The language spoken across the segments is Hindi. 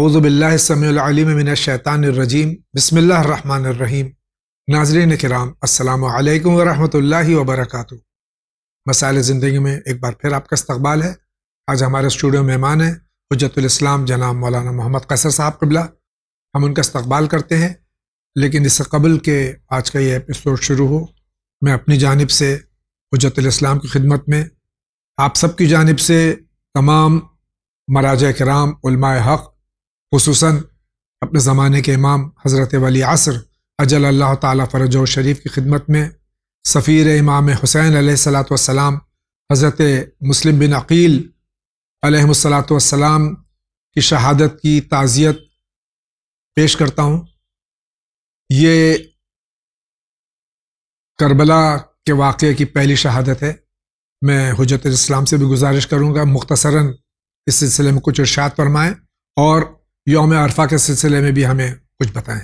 शैतानरजीम बसमीम नाजरन कराम अल्लाम वरहमल वबरक मसाल ज़िंदगी में एक बार फिर आपका इस्तबाल है आज हमारे स्टूडियो मेहमान हैं हजतलाम जनाब मौलाना मोहम्मद कसर साहब कबला हम उनका इस्तबाल करते हैं लेकिन इससे कबल के आज का ये एपिसोड शुरू हो मैं अपनी जानब से हजतलाम की खिदमत में आप सब की जानब से तमाम मराज कराम हक़ खूस अपने ज़माने के इमाम हज़रत वली असर अजल अल्लाह ताली फ़रज शरीफ की खिदमत में सफ़ीर इमाम हुसैन सलाम हज़रत मुस्लिम बिन अकील सलाम की शहादत की ताज़ियत पेश करता हूँ ये करबला के वाक़े की पहली शहादत है मैं हजरत इस्लाम से भी गुजारिश करूँगा मुख्तसरा इस सिलसिले में कुछ अर्शात फरमाएँ और योम अरफा के सिलसिले में भी हमें कुछ बताएं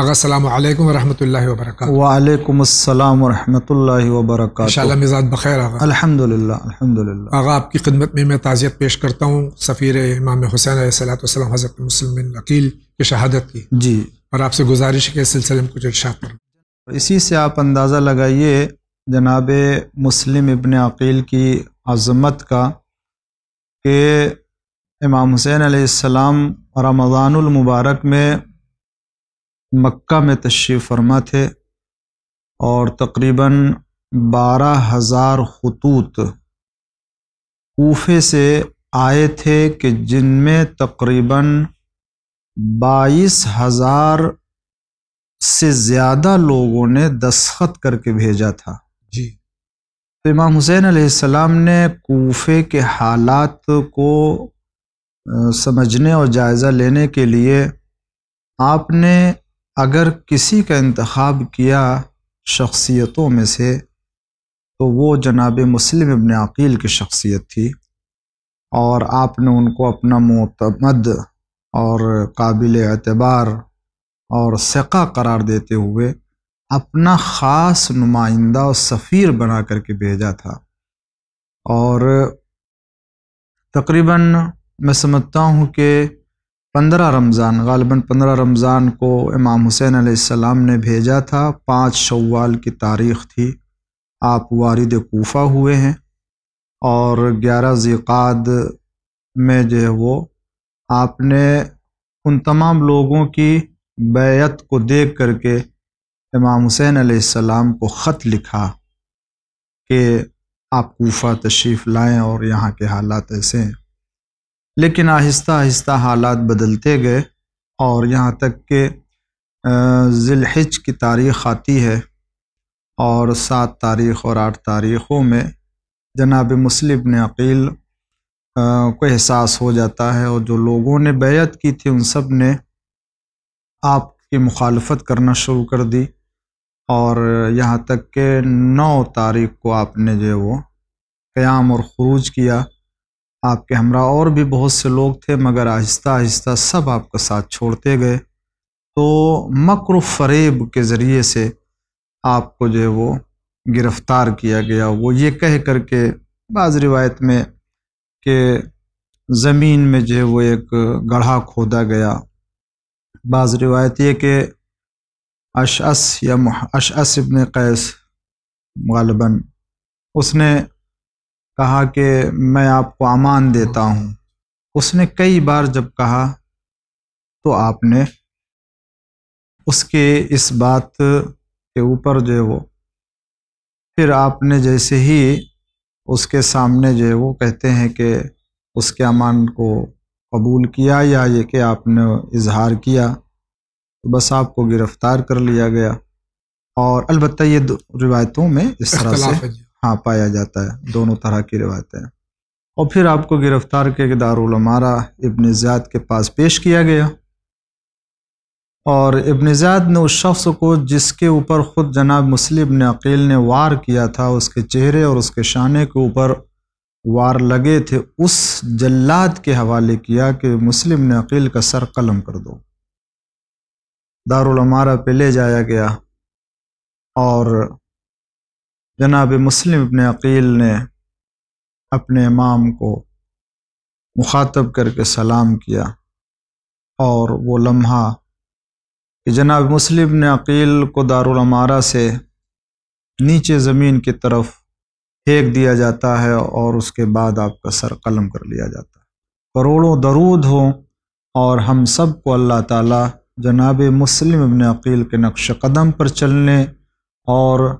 आगा सलाम अलैकुम रहमतुल्लाहि वरहमतुल्लाह वबरक वालेकुम अस्सलाम रहमतुल्लाहि व वबरक इंशाल्लाह मिजाज बखैर आगा अल्हम्दुलिल्लाह अल्हम्दुलिल्लाह आगा आपकी खिदमत में मैं ताज़ियत पेश करता हूँ सफ़ीर इमाम हुसैन अलैहिस्सलाम हज़रत मुस्लिम बिन अकील की शहादत की जी और आपसे गुजारिश के सिलसिले में कुछ इरशाद कर इसी से आप अंदाज़ा लगाइए जनाब मुस्लिम इबन अकील की आज़मत का के इमाम हुसैन आसमाम रमज़ानमबारक में मक्का में तशरीफ़ फरमा थे और तकरीबन बारह हज़ार खतूत कोफे से आए थे कि जिनमें तकरीबन बाईस हज़ार से ज़्यादा लोगों ने दस्खत करके भेजा था जी तो इमाम हुसैन आसमाम ने कोफे के हालात को समझने और जायज़ा लेने के लिए आपने अगर किसी का इंतखब किया शख्सियतों में से तो वो जनाब मुस्लिम अबन अकील की शख्सियत थी और आपने उनको अपना मतमद और काबिल अतबार और सका करार देते हुए अपना ख़ास नुमाइंदा और सफ़ीर बना करके भेजा था और तकरीबन मैं समझता हूँ कि पंद्रह रमज़ान गालिबा पंद्रह रमज़ान को इमाम हुसैन सलाम ने भेजा था पाँच शवाल की तारीख़ थी आप वारिद कोफ़ा हुए हैं और ग्यारह ज़िकाद में जो है वो आपने उन तमाम लोगों की बैत को देख करके इमाम हुसैन सलाम को ख़त लिखा कि आप कोफ़ा तशरीफ़ लाएँ और यहाँ के हालात ऐसे हैं लेकिन आहिस्ता आहिस्ता हालात बदलते गए और यहाँ तक कि ज़िलहिज की तारीख़ आती है और सात तारीख़ और आठ तारीख़ों में जनाब मुस्लिम ने अकील को एहसास हो जाता है और जो लोगों ने बेत की थी उन सब ने आपकी मुखालफत करना शुरू कर दी और यहाँ तक के नौ तारीख को आपने जो है वो क़याम और ख़रूज किया आपके हमरा और भी बहुत से लोग थे मगर आहिस्ता आहिस्ता सब आपका साथ छोड़ते गए तो मकर फरेब के ज़रिए से आपको जो है वो गिरफ़्तार किया गया वो ये कह कर के बाज़ रिवायत में कि ज़मीन में जो है वो एक गढ़ा खोदा गया बाज़ रिवायत ये कि अशअस या अशअस इबन कैस गालबन उसने कहा कि मैं आपको अमान देता हूँ उसने कई बार जब कहा तो आपने उसके इस बात के ऊपर जो है वो फिर आपने जैसे ही उसके सामने जो है वो कहते हैं कि उसके अमान को कबूल किया या ये कि आपने इजहार किया तो बस आपको गिरफ़्तार कर लिया गया और अलबत्त ये रिवायतों में इस तरह से हाँ पाया जाता है दोनों तरह की रिवायतें और फिर आपको गिरफ्तार के दारुलमारा इबन ज़्याद के पास पेश किया गया और इबन ज़्याद ने उस शख्स को जिसके ऊपर ख़ुद जनाब मुस्लिम ने अकील ने वार किया था उसके चेहरे और उसके शाने के ऊपर वार लगे थे उस जल्लाद के हवाले किया कि मुस्लिम ने अकील का सर कलम कर दो दारुलमारा पे ले जाया गया और जनाब मुस्लिम अपने अकील ने अपने इमाम को मुखातब करके सलाम किया और वो लम्हा कि जनाब मुस्लिम ने अकील को दारुलमारा से नीचे ज़मीन की तरफ फेंक दिया जाता है और उसके बाद आपका सर कलम कर लिया जाता है करोड़ों दरूद हो और हम सब को अल्लाह ताला जनाब मुस्लिम अपने अकील के नक्श कदम पर चलने और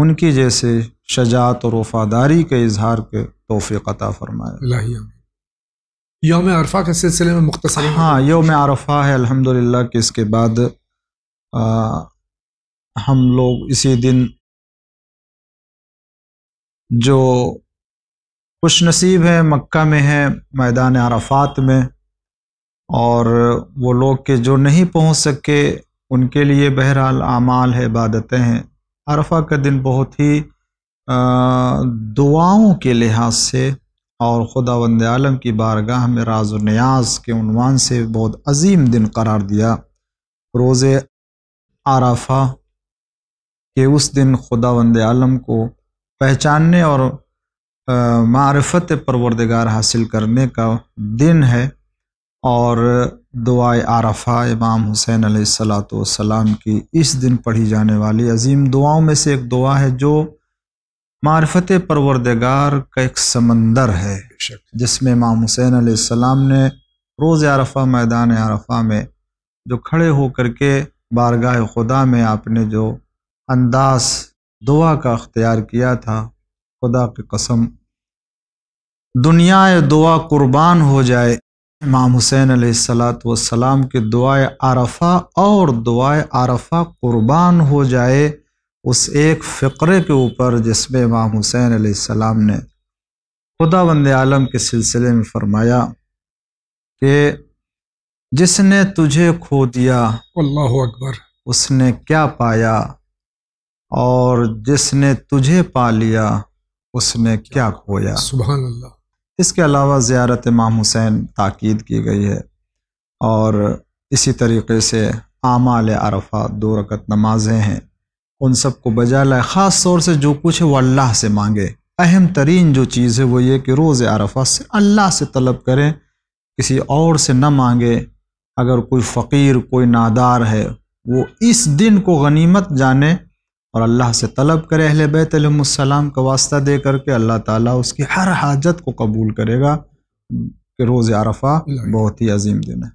उनकी जैसे शजात और वफादारी के इजहार के तोफ़ी अता फरमाए योम अरफा के सिलसिले में मुख्तसर हाँ योम अरफा है अल्हम्दुलिल्लाह कि इसके बाद आ, हम लोग इसी दिन जो खुश नसीब है मक्का में हैं मैदान अरफात में और वो लोग के जो नहीं पहुंच सके उनके लिए बहरहाल आमाल है इबादतें हैं अरफा का दिन बहुत ही दुआओं के लिहाज से और खुदा वंद आलम की बारगाह में राज न्याज के उनवान से बहुत अजीम दिन करार दिया रोज़ आराफा के उस दिन खुदा वंद आलम को पहचानने और मारफत परवरदगार हासिल करने का दिन है और दुआ आरफ़ा इमाम हुसैन सलाम की इस दिन पढ़ी जाने वाली अजीम दुआओं में से एक दुआ है जो मार्फत परवरदगार का एक समंदर है जिसमें इमाम हुसैन सलाम ने रोज़ आरफ़ा मैदान आरफ़ा में जो खड़े होकर के बारगाह खुदा में आपने जो अंदाज दुआ का अख्तियार किया था खुदा की कसम दुनिया दुआ कुर्बान हो जाए इमाम हुसैन सलाम के दुआ आरफा और दुआ आरफा कुर्बान हो जाए उस एक फ़िक्रे के ऊपर जिसमें इमाम हुसैन सलाम ने खुदा बंद आलम के सिलसिले में फरमाया कि जिसने तुझे खो दिया अल्लाह अकबर उसने क्या पाया और जिसने तुझे पा लिया उसने क्या खोया सुबह अल्लाह इसके अलावा ज़्यारत इमाम हुसैन ताक़द की गई है और इसी तरीके से आमाल अरफा दो रकत नमाजें हैं उन सब को बजा लाए ख़ास तौर से जो कुछ है वो अल्लाह से मांगे अहम तरीन जो चीज़ है वो ये कि रोज़ अरफा से अल्लाह से तलब करें किसी और से न मांगे अगर कोई फ़कीर कोई नादार है वो इस दिन को गनीमत जाने और अल्लाह से तलब करे अहल बैतम का वास्ता दे करके अल्लाह ताला उसकी हर हाजत को कबूल करेगा कि रोज़ आरफा बहुत ही अजीम दिन है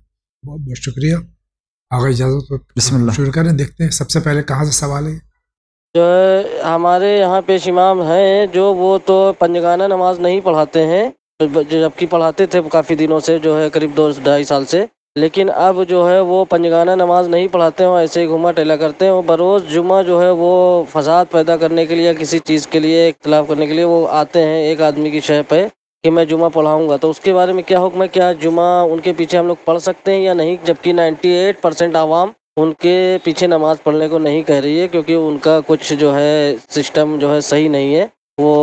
बहुत बहुत शुक्रिया आगे इजाज़त तो बिस्मिल्लाह शुरू करें देखते हैं सबसे पहले कहाँ से सवाल है जो हमारे यहाँ पेश इमाम हैं जो वो तो पंजगाना नमाज नहीं पढ़ाते हैं जबकि पढ़ाते थे काफ़ी दिनों से जो है करीब दो ढाई साल से लेकिन अब जो है वो पंजगाना नमाज नहीं पढ़ाते हैं ऐसे ही घुमा टेला करते हैं बरोज़ जुमा जो है वो फसाद पैदा करने के लिए किसी चीज़ के लिए इख्तलाफ करने के लिए वो आते हैं एक आदमी की शह पे कि मैं जुमा पढ़ाऊंगा तो उसके बारे में क्या हुक्म है क्या जुमा उनके पीछे हम लोग पढ़ सकते हैं या नहीं जबकि नाइन्टी एट परसेंट आवाम उनके पीछे नमाज पढ़ने को नहीं कह रही है क्योंकि उनका कुछ जो है सिस्टम जो है सही नहीं है वो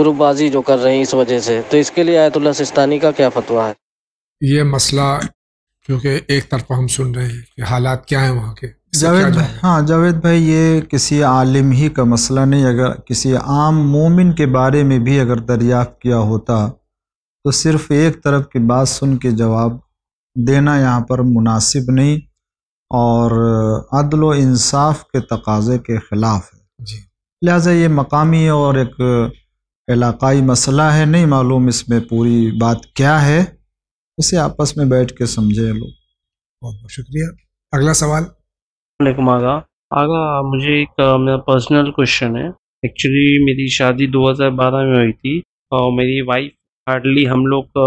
ग्रुपबाजी जो कर रहे हैं इस वजह से तो इसके लिए आयतुल्ला सिस्तानी का क्या फतवा है ये मसला क्योंकि एक तरफा हम सुन रहे हैं कि हालात क्या हैं वहाँ के जावेद भाई हाँ जावेद भाई ये किसी आलिम ही का मसला नहीं अगर किसी आम मोमिन के बारे में भी अगर दरियाफ़त किया होता तो सिर्फ़ एक तरफ की बात सुन के जवाब देना यहाँ पर मुनासिब नहीं और अदल व इंसाफ के तकाजे के ख़िलाफ़ है जी लिहाजा ये मकामी और एक इलाकाई मसला है नहीं मालूम इसमें पूरी बात क्या है उसे आपस में बैठ के समझे लोग बहुत बहुत शुक्रिया अगला सवाल वालेकुम आगा आगा मुझे एक मेरा पर्सनल क्वेश्चन है एक्चुअली मेरी शादी 2012 में हुई थी और मेरी वाइफ हार्डली हम लोग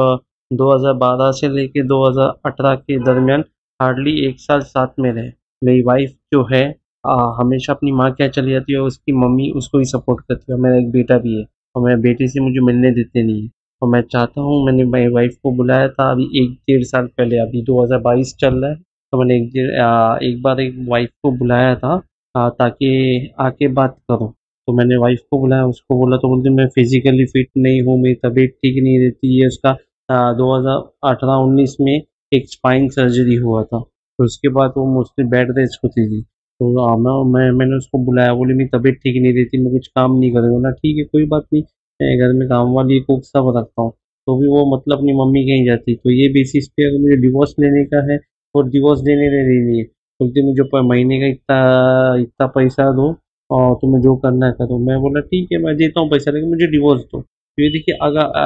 2012 से लेके 2018 के दरमियान हार्डली एक साल साथ में रहे मेरी वाइफ जो है आ, हमेशा अपनी माँ क्या चली जाती है उसकी मम्मी उसको ही सपोर्ट करती है मेरा एक बेटा भी है और मेरे बेटे से मुझे मिलने देते नहीं है और तो मैं चाहता हूँ मैंने मेरी वाइफ को बुलाया था अभी एक डेढ़ साल पहले अभी 2022 चल रहा है तो मैंने एक डेढ़ एक बार एक वाइफ को बुलाया था आ, ताकि आके बात करो तो मैंने वाइफ को बुलाया उसको बोला तो बोलते मैं फिज़िकली फिट नहीं हूँ मेरी तबीयत ठीक नहीं रहती है उसका दो हज़ार अठारह उन्नीस में एक स्पाइन सर्जरी हुआ था तो उसके बाद वो मुझसे बेड रेस्ट होती थी तो मैं, मैं मैंने उसको बुलाया बोली मेरी तबीयत ठीक नहीं रहती मैं कुछ काम नहीं कर रही बोला ठीक है कोई बात नहीं मैं घर में काम वाली कुक सब रखता हूँ तो भी वो मतलब अपनी मम्मी कहीं जाती तो ये बेसिस पे अगर मुझे डिवोर्स लेने का है और डिवोर्स देने ले लेनी है बोलते मुझे महीने का इतना इतना पैसा दो और तुम्हें जो करना है करो मैं बोला ठीक है मैं देता हूँ पैसा लेकिन मुझे डिवोर्स दो तो ये देखिए अगर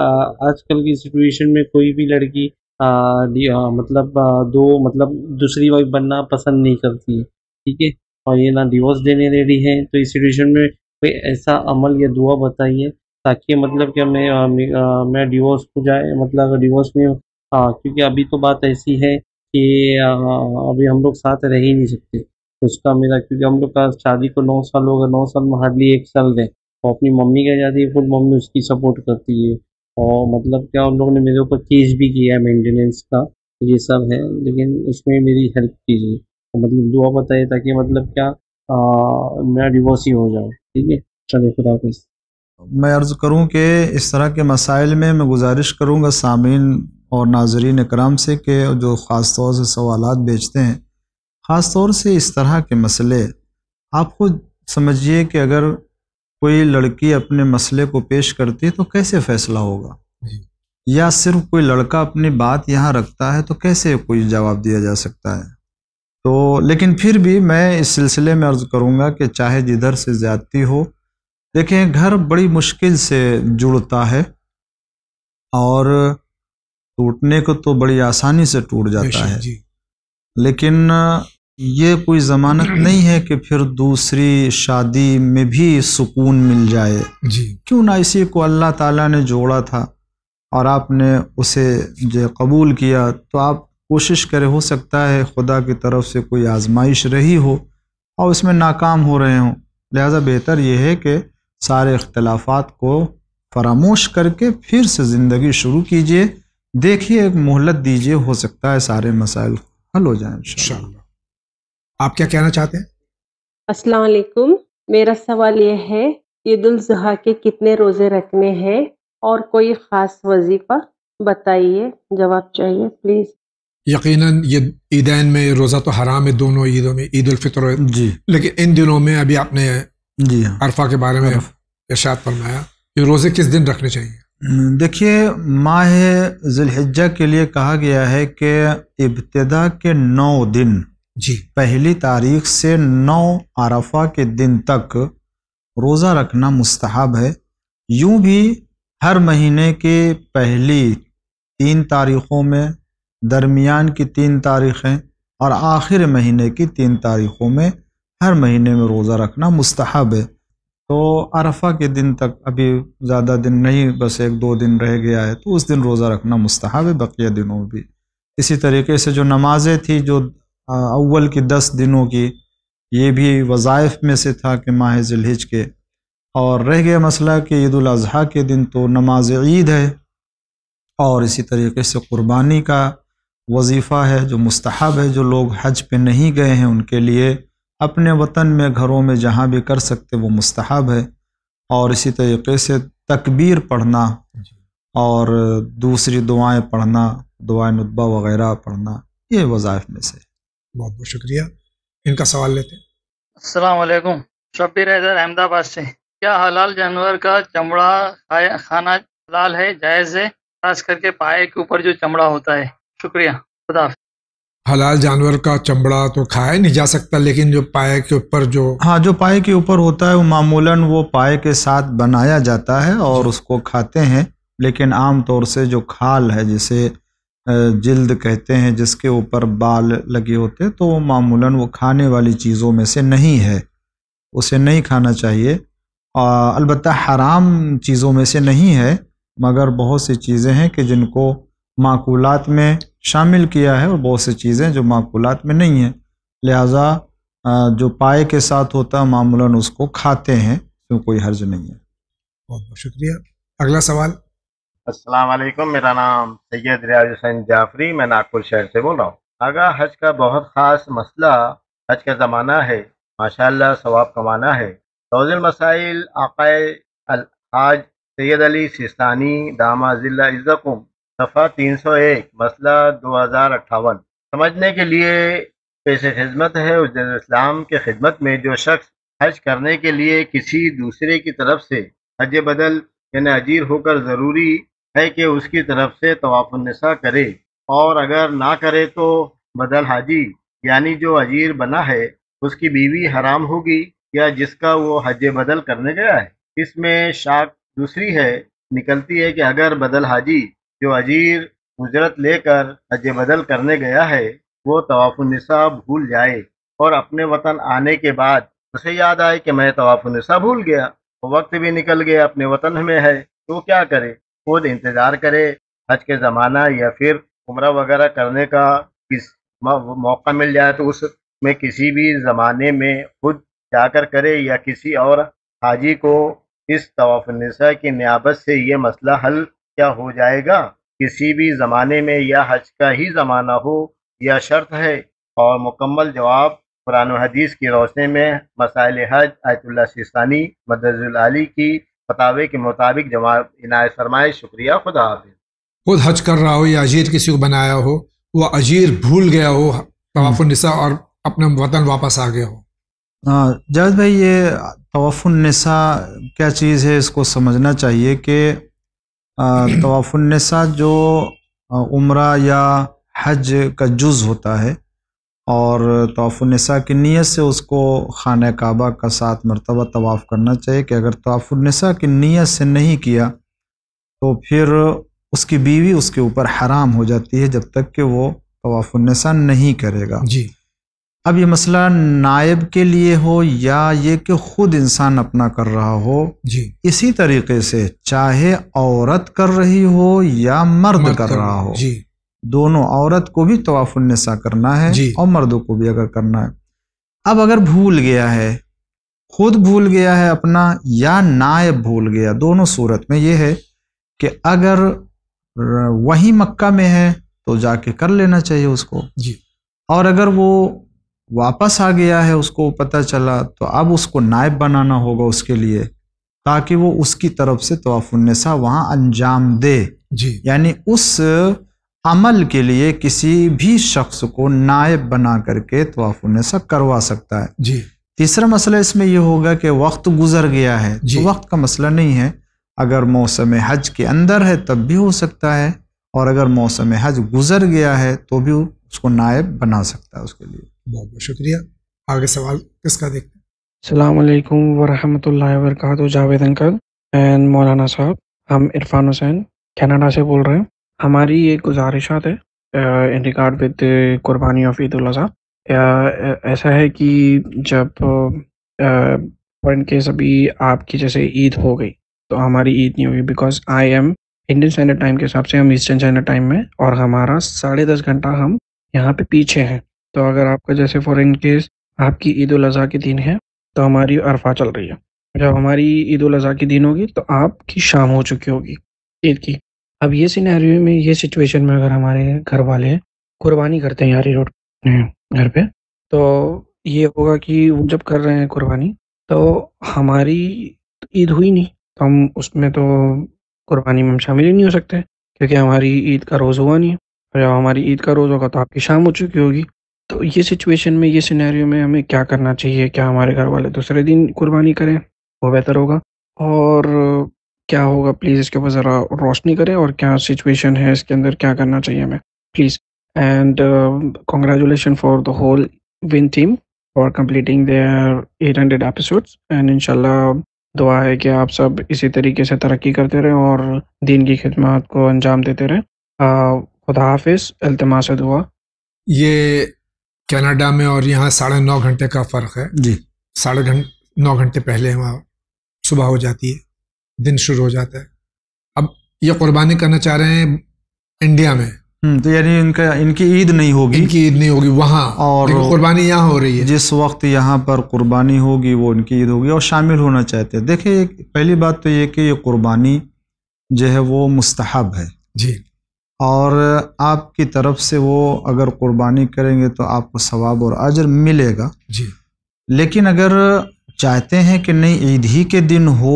आजकल की सिचुएशन में कोई भी लड़की आ, आ, मतलब आ, दो मतलब दूसरी वाइफ बनना पसंद नहीं करती है ठीक है और ये ना डिवोर्स देने रेडी है तो इस सिचुएशन में कोई ऐसा अमल या दुआ बताइए ताकि मतलब कि मैं मैं डिवोर्स हो जाए मतलब डिवोर्स में हाँ क्योंकि अभी तो बात ऐसी है कि आ, अभी हम लोग साथ रह ही नहीं सकते उसका मेरा क्योंकि हम लोग का शादी को नौ साल हो गए नौ साल में हार्डली एक साल रहे और अपनी मम्मी के जाती है फुल मम्मी उसकी सपोर्ट करती है और मतलब क्या उन लोगों ने मेरे ऊपर केस भी किया है मेंटेनेंस का ये सब है लेकिन उसमें मेरी हेल्प कीजिए तो मतलब दुआ बताइए ताकि मतलब क्या आ, मैं डिवोर्स ही हो जाऊँ ठीक है चलो खुदा मैं अर्ज़ करूँ कि इस तरह के मसाइल में मैं गुजारिश करूँगा सामीन और नाजरीन कराम से कि जो ख़ास तौर से सवाल बेचते हैं ख़ास तौर से इस तरह के मसले आप खुद समझिए कि अगर कोई लड़की अपने मसले को पेश करती है तो कैसे फ़ैसला होगा या सिर्फ कोई लड़का अपनी बात यहाँ रखता है तो कैसे कोई जवाब दिया जा सकता है तो लेकिन फिर भी मैं इस सिलसिले में अर्ज़ करूँगा कि चाहे जिधर से ज़्यादती हो देखें घर बड़ी मुश्किल से जुड़ता है और टूटने को तो बड़ी आसानी से टूट जाता है लेकिन ये कोई ज़मानत नहीं है कि फिर दूसरी शादी में भी सुकून मिल जाए जी क्यों ना इसी को अल्लाह ताला ने जोड़ा था और आपने उसे जो कबूल किया तो आप कोशिश करें हो सकता है खुदा की तरफ से कोई आजमाइश रही हो और उसमें नाकाम हो रहे हों लिहाजा बेहतर यह है कि सारे अख्तलाफात को फरामोश करके फिर से ज़िंदगी शुरू कीजिए देखिए एक मोहलत दीजिए हो सकता है सारे मसाइल हल हो जाए आप क्या कहना चाहते हैं असलकुम मेरा सवाल यह है ईद उजहा के कितने रोज़े रखने हैं और कोई ख़ास वजीफ़ा बताइए जवाब चाहिए प्लीज़ यकीनन ये ईदैन में रोज़ा तो हराम है दोनों ईदों में ईद उलफितर जी लेकिन इन दिनों में अभी आपने जी अरफा के बारे में इर्शाद फरमाया कि रोज़े किस दिन रखने चाहिए हम्म, देखिए माह जिलहजा के लिए कहा गया है कि इब्तदा के नौ दिन जी पहली तारीख से नौ अरफा के दिन तक रोज़ा रखना मुस्तहब है यूं भी हर महीने के पहली तीन तारीखों में दरमियान की तीन तारीखें और आखिर महीने की तीन तारीखों में हर महीने में रोज़ा रखना मुस्तहब है तो अरफा के दिन तक अभी ज़्यादा दिन नहीं बस एक दो दिन रह गया है तो उस दिन रोज़ा रखना मुस्तहब है बकिया दिनों में भी इसी तरीके से जो नमाजें थी जो अव्वल की दस दिनों की ये भी वज़ाइफ में से था कि माह जिलहिज के और रह गया मसला कि ईद अजी के दिन तो नमाज ईद है और इसी तरीके से क़ुरबानी का वजीफ़ा है जो मुस्तहब है जो लोग हज पे नहीं गए हैं उनके लिए अपने वतन में घरों में जहाँ भी कर सकते वो मुस्तहब है और इसी तरीके से तकबीर पढ़ना और दूसरी दुआएं पढ़ना दुआएं नुतबा वगैरह पढ़ना ये वज़ाइफ में से बहुत बहुत शुक्रिया इनका सवाल लेते हैं असलकुम शबीर हैदर अहमदाबाद से क्या हलाल जानवर का चमड़ा खाना हलाल है जायज़ है खास करके पाए के ऊपर जो चमड़ा होता है शुक्रिया खुदा हलाल जानवर का चमड़ा तो खाया नहीं जा सकता लेकिन जो पाए के ऊपर जो हाँ जो पाए के ऊपर होता है वो मामूलन वो पाए के साथ बनाया जाता है और उसको खाते हैं लेकिन आम तौर से जो खाल है जिसे जिल्द कहते हैं जिसके ऊपर बाल लगे होते तो वो मामूलन वो खाने वाली चीज़ों में से नहीं है उसे नहीं खाना चाहिए अलबत् हराम चीज़ों में से नहीं है मगर बहुत सी चीज़ें हैं कि जिनको माकूलात में शामिल किया है और बहुत सी चीज़ें जो माकूलत में नहीं हैं लिहाजा जो पाए के साथ होता है मामूला उसको खाते हैं तो कोई हर्ज नहीं है बहुत बहुत शुक्रिया अगला सवाल अस्सलाम वालेकुम मेरा नाम सैयद रियाज हुसैन जाफरी मैं नागपुर शहर से बोल रहा हूँ आगा हज का बहुत ख़ास मसला हज का ज़माना है माशाल्लाह सवाब कमाना है तोज़िल मसाइल आकाए हाज सैद अली सिस्तानी दामा ज़िला इज़्ज़कुम सफ़ा तीन सौ एक मसला दो हज़ार अट्ठावन समझने के लिए पेश खिदमत है उजन इस्लाम के खिदमत में जो शख्स हज करने के लिए किसी दूसरे की तरफ से हज बदल यानी अजीर होकर ज़रूरी है कि उसकी तरफ से तवाफ़नसा करे और अगर ना करे तो बदल हाजी यानी जो अजीर बना है उसकी बीवी हराम होगी या जिसका वो हज बदल करने गया है इसमें शाख दूसरी है निकलती है कि अगर बदल हाजी जो अजीर उजरत लेकर अजय बदल करने गया है वो तवाफ़ुलनिसा भूल जाए और अपने वतन आने के बाद उसे याद आए कि मैं तवाफ़ुलनिसा भूल गया वक्त भी निकल गया अपने वतन में है तो क्या करे खुद इंतज़ार करे हज के ज़माना या फिर उम्र वगैरह करने का किस मौका मिल जाए तो उस में किसी भी ज़माने में खुद जाकर करे या किसी और हाजी को इस तवाफ़ुलनिसा की नियाबत से ये मसला हल क्या हो जाएगा किसी भी ज़माने में यह हज का ही ज़माना हो यह शर्त है और मुकम्मल जवाब कुरान हदीस की रोशनी में मसाइल हज आयतुल्ला सिस्तानी मदरजुल की फतावे के मुताबिक जवाब इनायत फरमाए शुक्रिया खुदा हाफि खुद हज कर रहा हो या अजीर किसी को बनाया हो वह अजीर भूल गया हो तवाफ़ुलनसा और अपने वतन वापस आ गया हो हाँ जावेद भाई ये तवाफ़ुलनसा क्या चीज़ है इसको समझना चाहिए कि तवाफ़ुलनसा जो उम्र या हज का जुज़ होता है और तवाफ़ुलनसा की नीयत से उसको खान काबा का सात मरतबा तवाफ़ करना चाहिए कि अगर तवाफ़ुलनसा की नीयत से नहीं किया तो फिर उसकी बीवी उसके ऊपर हराम हो जाती है जब तक कि वो तवाफ़ुलनसा नहीं करेगा जी अब ये मसला नायब के लिए हो या ये कि खुद इंसान अपना कर रहा हो जी इसी तरीके से चाहे औरत कर रही हो या मर्द, मर्द कर, कर रहा हो जी दोनों औरत को भी तवाफुलनसा करना है और मर्दों को भी अगर करना है अब अगर भूल गया है खुद भूल गया है अपना या नायब भूल गया दोनों सूरत में ये है कि अगर वही मक्का में है तो जाके कर लेना चाहिए उसको जी और अगर वो वापस आ गया है उसको पता चला तो अब उसको नायब बनाना होगा उसके लिए ताकि वो उसकी तरफ से तोफ़ुलनसा वहाँ अंजाम दे जी यानी उस अमल के लिए किसी भी शख्स को नायब बना करके तोफ़ुलनसा करवा सकता है जी तीसरा मसला इसमें यह होगा कि वक्त गुजर गया है तो वक्त का मसला नहीं है अगर मौसम हज के अंदर है तब भी हो सकता है और अगर मौसम हज गुजर गया है तो भी उसको नायब बना सकता है उसके लिए बहुत बहुत शुक्रिया आगे सवाल किसका देखते हैं अलैक्म वरहमतुल्लाह वरकत जावेद अंकल एंड मौलाना साहब हम इरफान हुसैन कनाडा से बोल रहे हैं हमारी ये गुजारिशात है in regard with qurbani of Eid ऐसा है कि जब फॉर इन अभी आपकी जैसे ईद हो गई तो हमारी ईद नहीं होगी because I am Indian standard time के हिसाब से हम ईस्टर्न स्टैंडर्ड टाइम में और हमारा साढ़े दस घंटा हम यहाँ पे पीछे हैं तो अगर आपका जैसे फॉर इन केस आपकी ईद उल के दिन है तो हमारी अरफा चल रही है जब हमारी ईद उल के दिन होगी तो आपकी शाम हो चुकी होगी ईद की अब ये सिनेरियो में ये सिचुएशन में अगर हमारे घर वाले कुर्बानी करते हैं यारी रोड घर पे तो ये होगा कि वो जब कर रहे हैं कुर्बानी तो हमारी ईद हुई नहीं तो हम उसमें तो कुर्बानी में हम शामिल ही नहीं हो सकते क्योंकि हमारी ईद का रोज़ हुआ नहीं और जब हमारी ईद का रोज़ होगा तो आपकी शाम हो चुकी होगी तो ये सिचुएशन में, ये सिनेरियो में हमें क्या करना चाहिए? क्या हमारे घर वाले दूसरे दिन कुर्बानी करें? वो बेहतर होगा और क्या होगा प्लीज़ इसके ऊपर ज़रा रोशनी करें और क्या सिचुएशन है इसके अंदर क्या करना चाहिए हमें? Please and congratulation for the whole win team for completing their eight hundred episode and इनशाला दुआ है कि आप सब इसी तरीके से तरक्की करते रहें और दीन की खिदमत को अंजाम देते रहें। uh, खुदा हाफिज अल्तमा से दुआ ये कनाडा में और यहाँ साढ़े नौ घंटे का फ़र्क है जी साढ़े घंट नौ घंटे पहले वहाँ सुबह हो जाती है दिन शुरू हो जाता है अब ये कुर्बानी करना चाह रहे हैं इंडिया में हम्म, तो यानी इनका इनकी ईद नहीं होगी इनकी ईद नहीं होगी वहाँ और कुर्बानी यहाँ हो रही है जिस वक्त यहाँ पर कुर्बानी होगी वो इनकी ईद होगी और शामिल होना चाहते हैं देखिए पहली बात तो ये कि ये कुर्बानी जो है वो मुस्तहब है जी और आपकी तरफ से वो अगर कुर्बानी करेंगे तो आपको सवाब और अजर मिलेगा जी लेकिन अगर चाहते हैं कि नहीं ईद ही के दिन हो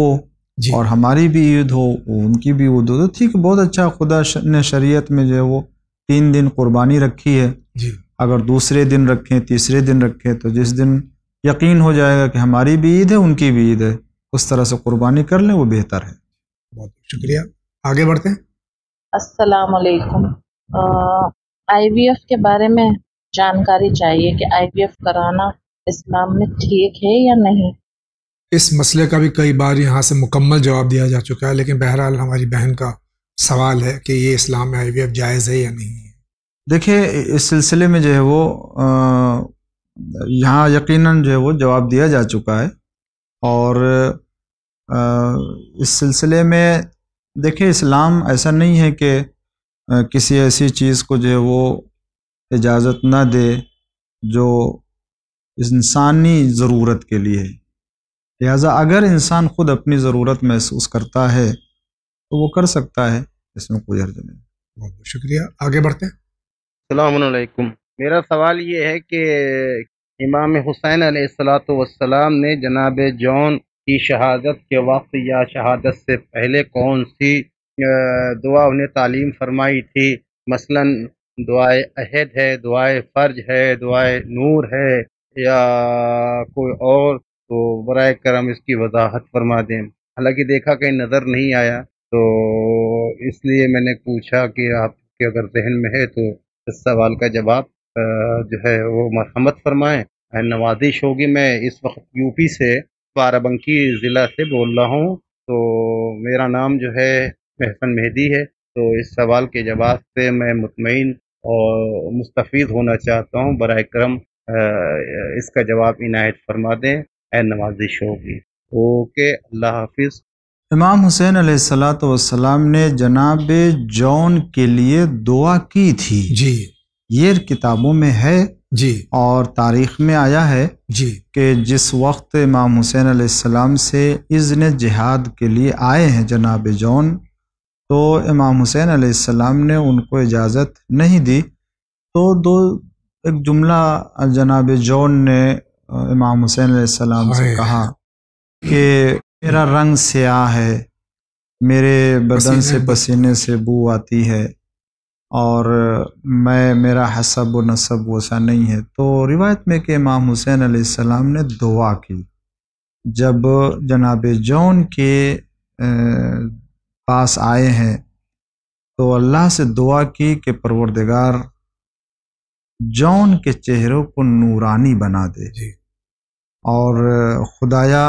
और हमारी भी ईद हो उनकी भी ईद हो तो ठीक बहुत अच्छा खुदा ने शरीयत में जो है वो तीन दिन कुर्बानी रखी है जी अगर दूसरे दिन रखें तीसरे दिन रखें तो जिस दिन यकीन हो जाएगा कि हमारी भी ईद है उनकी भी ईद है उस तरह से कुर्बानी कर लें वो बेहतर है बहुत शुक्रिया आगे बढ़ते हैं असलकुम आईवीएफ के बारे में जानकारी चाहिए कि आईवीएफ कराना इस्लाम में ठीक है या नहीं इस मसले का भी कई बार यहाँ से मुकम्मल जवाब दिया जा चुका है लेकिन बहरहाल हमारी बहन का सवाल है कि ये इस्लाम में आईवीएफ जायज़ है या नहीं है देखिए इस सिलसिले में जो है वो यहाँ यकीनन जो है वो जवाब दिया जा चुका है और आ, इस सिलसिले में देखिए इस्लाम ऐसा नहीं है कि किसी ऐसी चीज़ को जो है वो इजाज़त ना दे जो इंसानी ज़रूरत के लिए है लिहाजा अगर इंसान ख़ुद अपनी ज़रूरत महसूस करता है तो वो कर सकता है इसमें कोई हर्ज नहीं बहुत बहुत शुक्रिया आगे बढ़ते हैं मेरा सवाल ये है कि इमाम हुसैन सलाम ने जनाब जॉन कि शहादत के वक्त या शहादत से पहले कौन सी दुआ उन्हें तालीम फरमाई थी मसलन दुआए अहद है दुआए फ़र्ज है दुआए नूर है या कोई और तो बर करम इसकी वजाहत फरमा दें हालांकि देखा कहीं नज़र नहीं आया तो इसलिए मैंने पूछा कि आपके अगर जहन में है तो इस सवाल का जवाब जो है वो मरहमत फरमाएं नवाजिश होगी मैं इस वक्त यूपी से बाराबंकी ज़िला से बोल रहा हूँ तो मेरा नाम जो है महसन मेहदी है तो इस सवाल के जवाब से मैं मुतमिन और मुस्तफ़ होना चाहता हूँ बर करम इसका जवाब इनायत फरमा दें ए नवाजिश होगी ओके अल्लाह हाफिज़ इमाम हुसैन सलाम ने जनाब जौन के लिए दुआ की थी जी ये किताबों में है जी और तारीख में आया है जी कि जिस वक्त इमाम हुसैन सलाम से इज़न जिहाद के लिए आए हैं जनाब जौन तो इमाम हुसैन आसमाम ने उनको इजाज़त नहीं दी तो दो एक जुमला जनाब जौन ने इमाम हुसैन आसमाम से कहा कि मेरा रंग स्याह है मेरे बदन से पसीने से बू आती है और मैं मेरा हसब व नसब वैसा नहीं है तो रिवायत में के इमाम हुसैन सलाम ने दुआ की जब जनाब जौन के पास आए हैं तो अल्लाह से दुआ की कि परवरदिगार जौन के चेहरों को नूरानी बना दे और खुदाया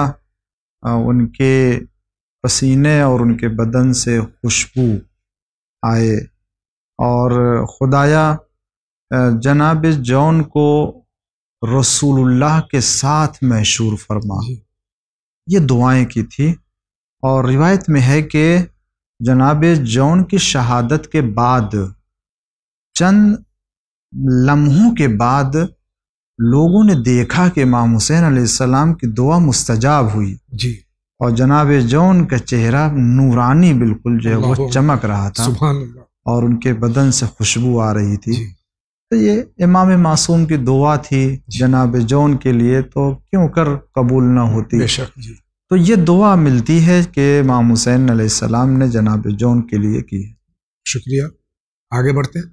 उनके पसीने और उनके बदन से खुशबू आए और खुदाया जनाब जॉन को रसूलुल्लाह के साथ मशहूर फरमा ये दुआएं की थी और रिवायत में है कि जनाब जॉन की शहादत के बाद चंद लम्हों के बाद लोगों ने देखा कि इमाम हुसैन सलाम की दुआ मुस्तजाब हुई जी और जनाब जॉन का चेहरा नूरानी बिल्कुल जो है वो चमक रहा था और उनके बदन से खुशबू आ रही थी तो ये इमाम मासूम की दुआ थी जनाब जौन के लिए तो क्यों कर कबूल ना होती तो ये दुआ मिलती है कि इमाम हुसैन सलाम ने जनाब जौन के लिए की है शुक्रिया आगे बढ़ते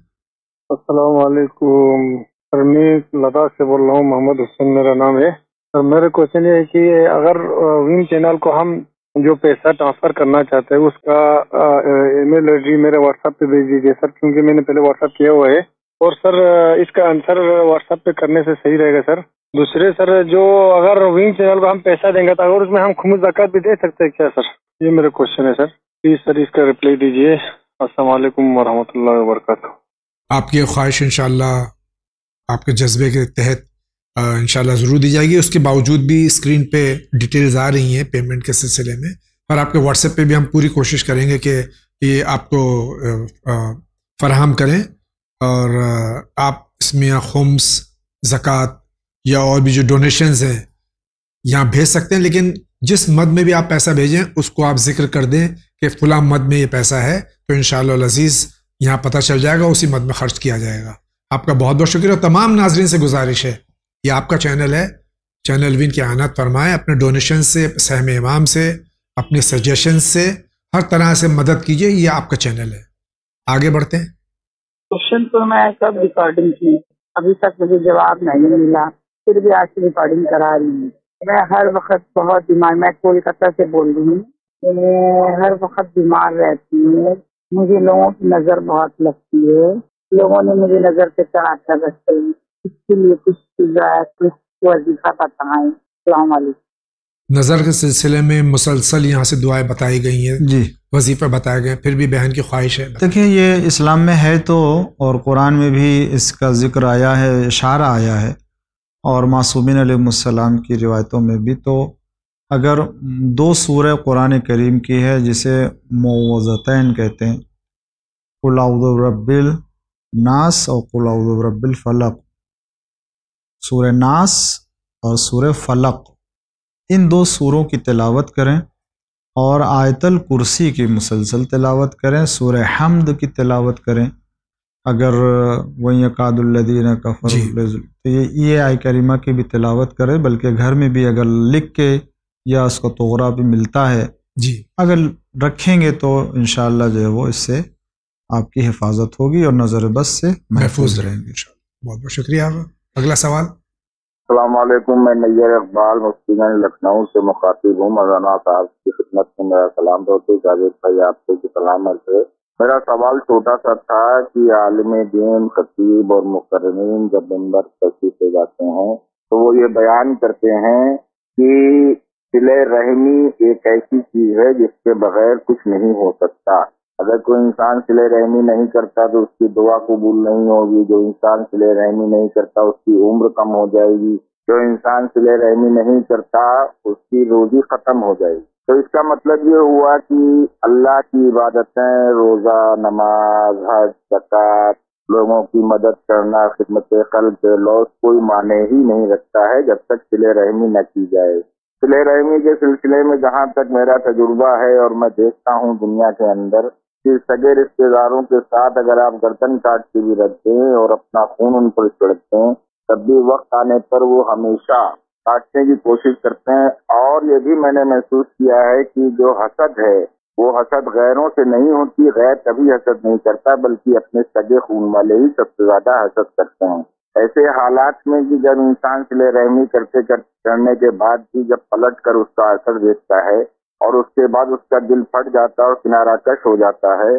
असलकुम सर मैं लद्दाख से बोल रहा हूँ मोहम्मद हुसैन मेरा नाम है सर मेरा क्वेश्चन ये है कि अगर विम चैनल को हम जो पैसा ट्रांसफर करना चाहते हैं उसका ईमेल आई डी मेरे व्हाट्सएप पे भेज दीजिए सर क्योंकि मैंने पहले व्हाट्सएप किया हुआ है और सर इसका आंसर व्हाट्सएप पे करने से सही रहेगा सर दूसरे सर जो अगर विंग चैनल को हम पैसा देंगे तो अगर उसमें हम खुमस जक़ात भी दे सकते हैं क्या सर ये मेरा क्वेश्चन है सर प्लीज सर इसका रिप्लाई दीजिए असल वरहमत वरहमतुल्लाहि आपकी ख्वाहिश इनशाला आपके जज्बे के तहत इनशाला ज़रूर दी जाएगी उसके बावजूद भी स्क्रीन पे डिटेल्स आ रही हैं पेमेंट के सिलसिले में और आपके व्हाट्सएप पे भी हम पूरी कोशिश करेंगे कि ये आपको फराहम करें और आप इसमें होम्स ज़क़़त या और भी जो डोनेशंस हैं यहाँ भेज सकते हैं लेकिन जिस मद में भी आप पैसा भेजें उसको आप जिक्र कर दें कि फ़लाँ मद में ये पैसा है तो इन शजीज़ यहाँ पता चल जाएगा उसी मद में ख़र्च किया जाएगा आपका बहुत बहुत शुक्रिया और तमाम नाजरन से गुजारिश है ये आपका चैनल है चैनल विन के आनात फरमाएं अपने डोनेशन से सहम इमाम से अपने सजेशन से हर तरह से मदद कीजिए ये आपका चैनल है आगे बढ़ते हैं क्वेश्चन तो मैं सब रिकॉर्डिंग की अभी तक मुझे जवाब नहीं मिला फिर भी आज रिकॉर्डिंग करा रही हूँ मैं हर वक्त बहुत बीमार मैं कोलकाता से बोल रही हूँ मैं हर वक्त बीमार रहती हूँ मुझे लोगों की नज़र बहुत लगती है लोगों ने मुझे नज़र से चढ़ा कर रखी इसके लिए कुछ वजीफा नज़र के सिलसिले में मुसलसल यहाँ से दुआएं बताई गई हैं जी वजीफ़े बताए गए फिर भी बहन की ख्वाहिश है देखिए ये इस्लाम में है तो और कुरान में भी इसका जिक्र आया है इशारा आया है और मासूमिन अलैहिस्सलाम की रिवायतों में भी तो अगर दो सूर कुरान करीम की है जिसे मोज़तैन कहते हैं कुलाउदरबिल नास और कुलाउदरबिल फ़लक सूर्य नास और सूर्य फलक इन दो सूरों की तिलावत करें और आयतल कुर्सी की मुसलसल तिलावत करें सूर्य हमद की तिलावत करें अगर वही अकादुल्लदीन कफर तो ये ये आय करीमा की भी तिलावत करें बल्कि घर में भी अगर लिख के या उसका तोहरा भी मिलता है जी अगर रखेंगे तो इन जो है वो इससे आपकी हिफाजत होगी और नज़र बस से महफूज रहेंगे बहुत बहुत शुक्रिया अगला सवाल सलामकुम मैं नैयर इकबाल मुफ्तीगंज लखनऊ से मुखातिब हूँ मौलाना साहब की खिदमत में मेरा सलाम दोस्तों जावेद भाई आपको भी सलाम है मेरा सवाल छोटा सा था कि आलम दीन खतीब और मुकर्रीन जब मंबर तशीफ हो जाते हैं तो वो ये बयान करते हैं कि सिले रहमी एक ऐसी चीज है जिसके बगैर कुछ नहीं हो सकता अगर कोई इंसान सिले रहमी नहीं करता तो उसकी दुआ कबूल नहीं होगी जो इंसान सिले रहमी नहीं करता उसकी उम्र कम हो जाएगी जो इंसान सिले रहमी नहीं करता उसकी रोजी खत्म हो जाएगी तो इसका मतलब ये हुआ कि अल्लाह की इबादतें रोजा नमाज हज जक़ात लोगों की मदद करना खिदमत कल के कोई माने ही नहीं रखता है जब तक सिले रहमी न की जाए सिले रहमी के सिलसिले में जहाँ तक मेरा तजुर्बा है और मैं देखता हूँ दुनिया के अंदर कि सगे रिश्तेदारों के साथ अगर आप गर्दन काट के भी रखते हैं और अपना खून उन पर छिड़कते हैं तब भी वक्त आने पर वो हमेशा काटने की कोशिश करते हैं और ये भी मैंने महसूस किया है कि जो हसद है वो हसद गैरों से नहीं होती गैर कभी हसद नहीं करता बल्कि अपने सगे खून वाले ही सबसे ज्यादा हसद करते हैं ऐसे हालात में कि जब इंसान सिले रहमी करते करने के बाद भी जब पलट कर उसका असर देखता है और उसके बाद उसका दिल फट जाता है और किनारा कश हो जाता है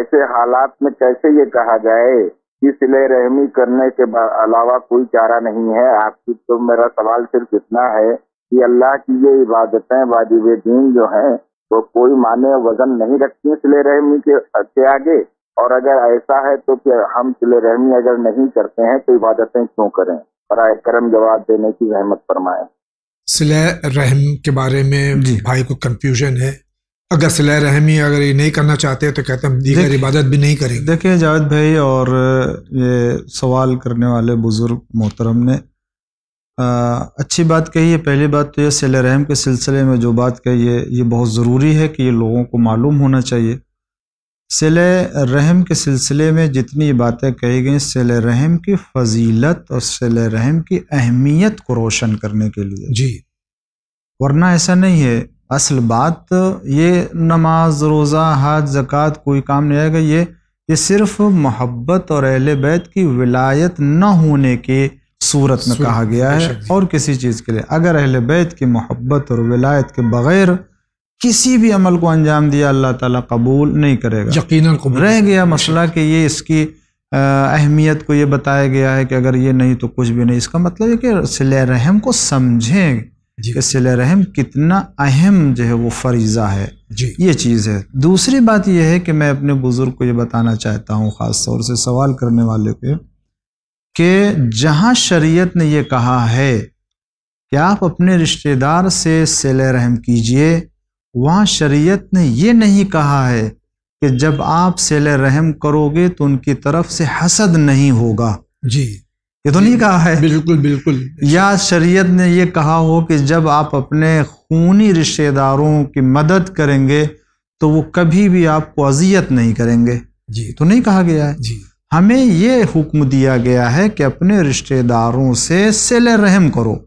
ऐसे हालात में कैसे ये कहा जाए कि सिले रहमी करने के अलावा कोई चारा नहीं है आपकी तो मेरा सवाल सिर्फ इतना है कि अल्लाह की ये इबादतें वाजिब दीन जो हैं तो कोई माने वजन नहीं रखती है सिले रहमी के, के आगे और अगर ऐसा है तो क्या हम सिले रहमी अगर नहीं करते हैं तो इबादतें क्यों करें बर करम जवाब देने की जहमत फरमाएं सिल रहम के बारे में भाई को कंफ्यूजन है अगर सिल ही अगर ये नहीं करना चाहते तो कहते हम दीगर इबादत भी नहीं करेंगे देखिए जावेद भाई और ये सवाल करने वाले बुज़ुर्ग मोहतरम ने आ, अच्छी बात कही है पहली बात तो ये सिल रहम के सिलसिले में जो बात कही है ये बहुत ज़रूरी है कि ये लोगों को मालूम होना चाहिए सिल रहम के सिलसिले में जितनी बातें कही गई सिले रहम की फजीलत और सिले रहम की अहमियत को रोशन करने के लिए जी वरना ऐसा नहीं है असल बात तो ये नमाज रोज़ा हाथ जक़ात कोई काम नहीं आएगा ये ये सिर्फ मोहब्बत और अहल बैत की विलायत न होने के सूरत में कहा गया है और किसी चीज़ के लिए अगर अहल बैत की मोहब्बत और विलायत के बग़ैर किसी भी अमल को अंजाम दिया अल्लाह ताला कबूल नहीं करेगा यकीन रह गया मसला कि ये इसकी अहमियत को ये बताया गया है कि अगर ये नहीं तो कुछ भी नहीं इसका मतलब है कि सिल रहम को समझें कि सिल रहम कितना अहम जो है वो फरीज़ा है जी ये चीज़ है दूसरी बात यह है कि मैं अपने बुज़ुर्ग को ये बताना चाहता हूँ ख़ास तौर से सवाल करने वाले पे कि जहाँ शरीयत ने यह कहा है कि आप अपने रिश्तेदार से सिल रहम कीजिए वहाँ शरीयत ने यह नहीं कहा है कि जब आप सेले रहम करोगे तो उनकी तरफ से हसद नहीं होगा जी ये तो नहीं कहा है बिल्कुल बिल्कुल या शरीयत ने यह कहा हो कि जब आप अपने खूनी रिश्तेदारों की मदद करेंगे तो वो कभी भी आपको अजियत नहीं करेंगे जी तो नहीं कहा गया है जी हमें ये हुक्म दिया गया है कि अपने रिश्तेदारों से सेले रहम करो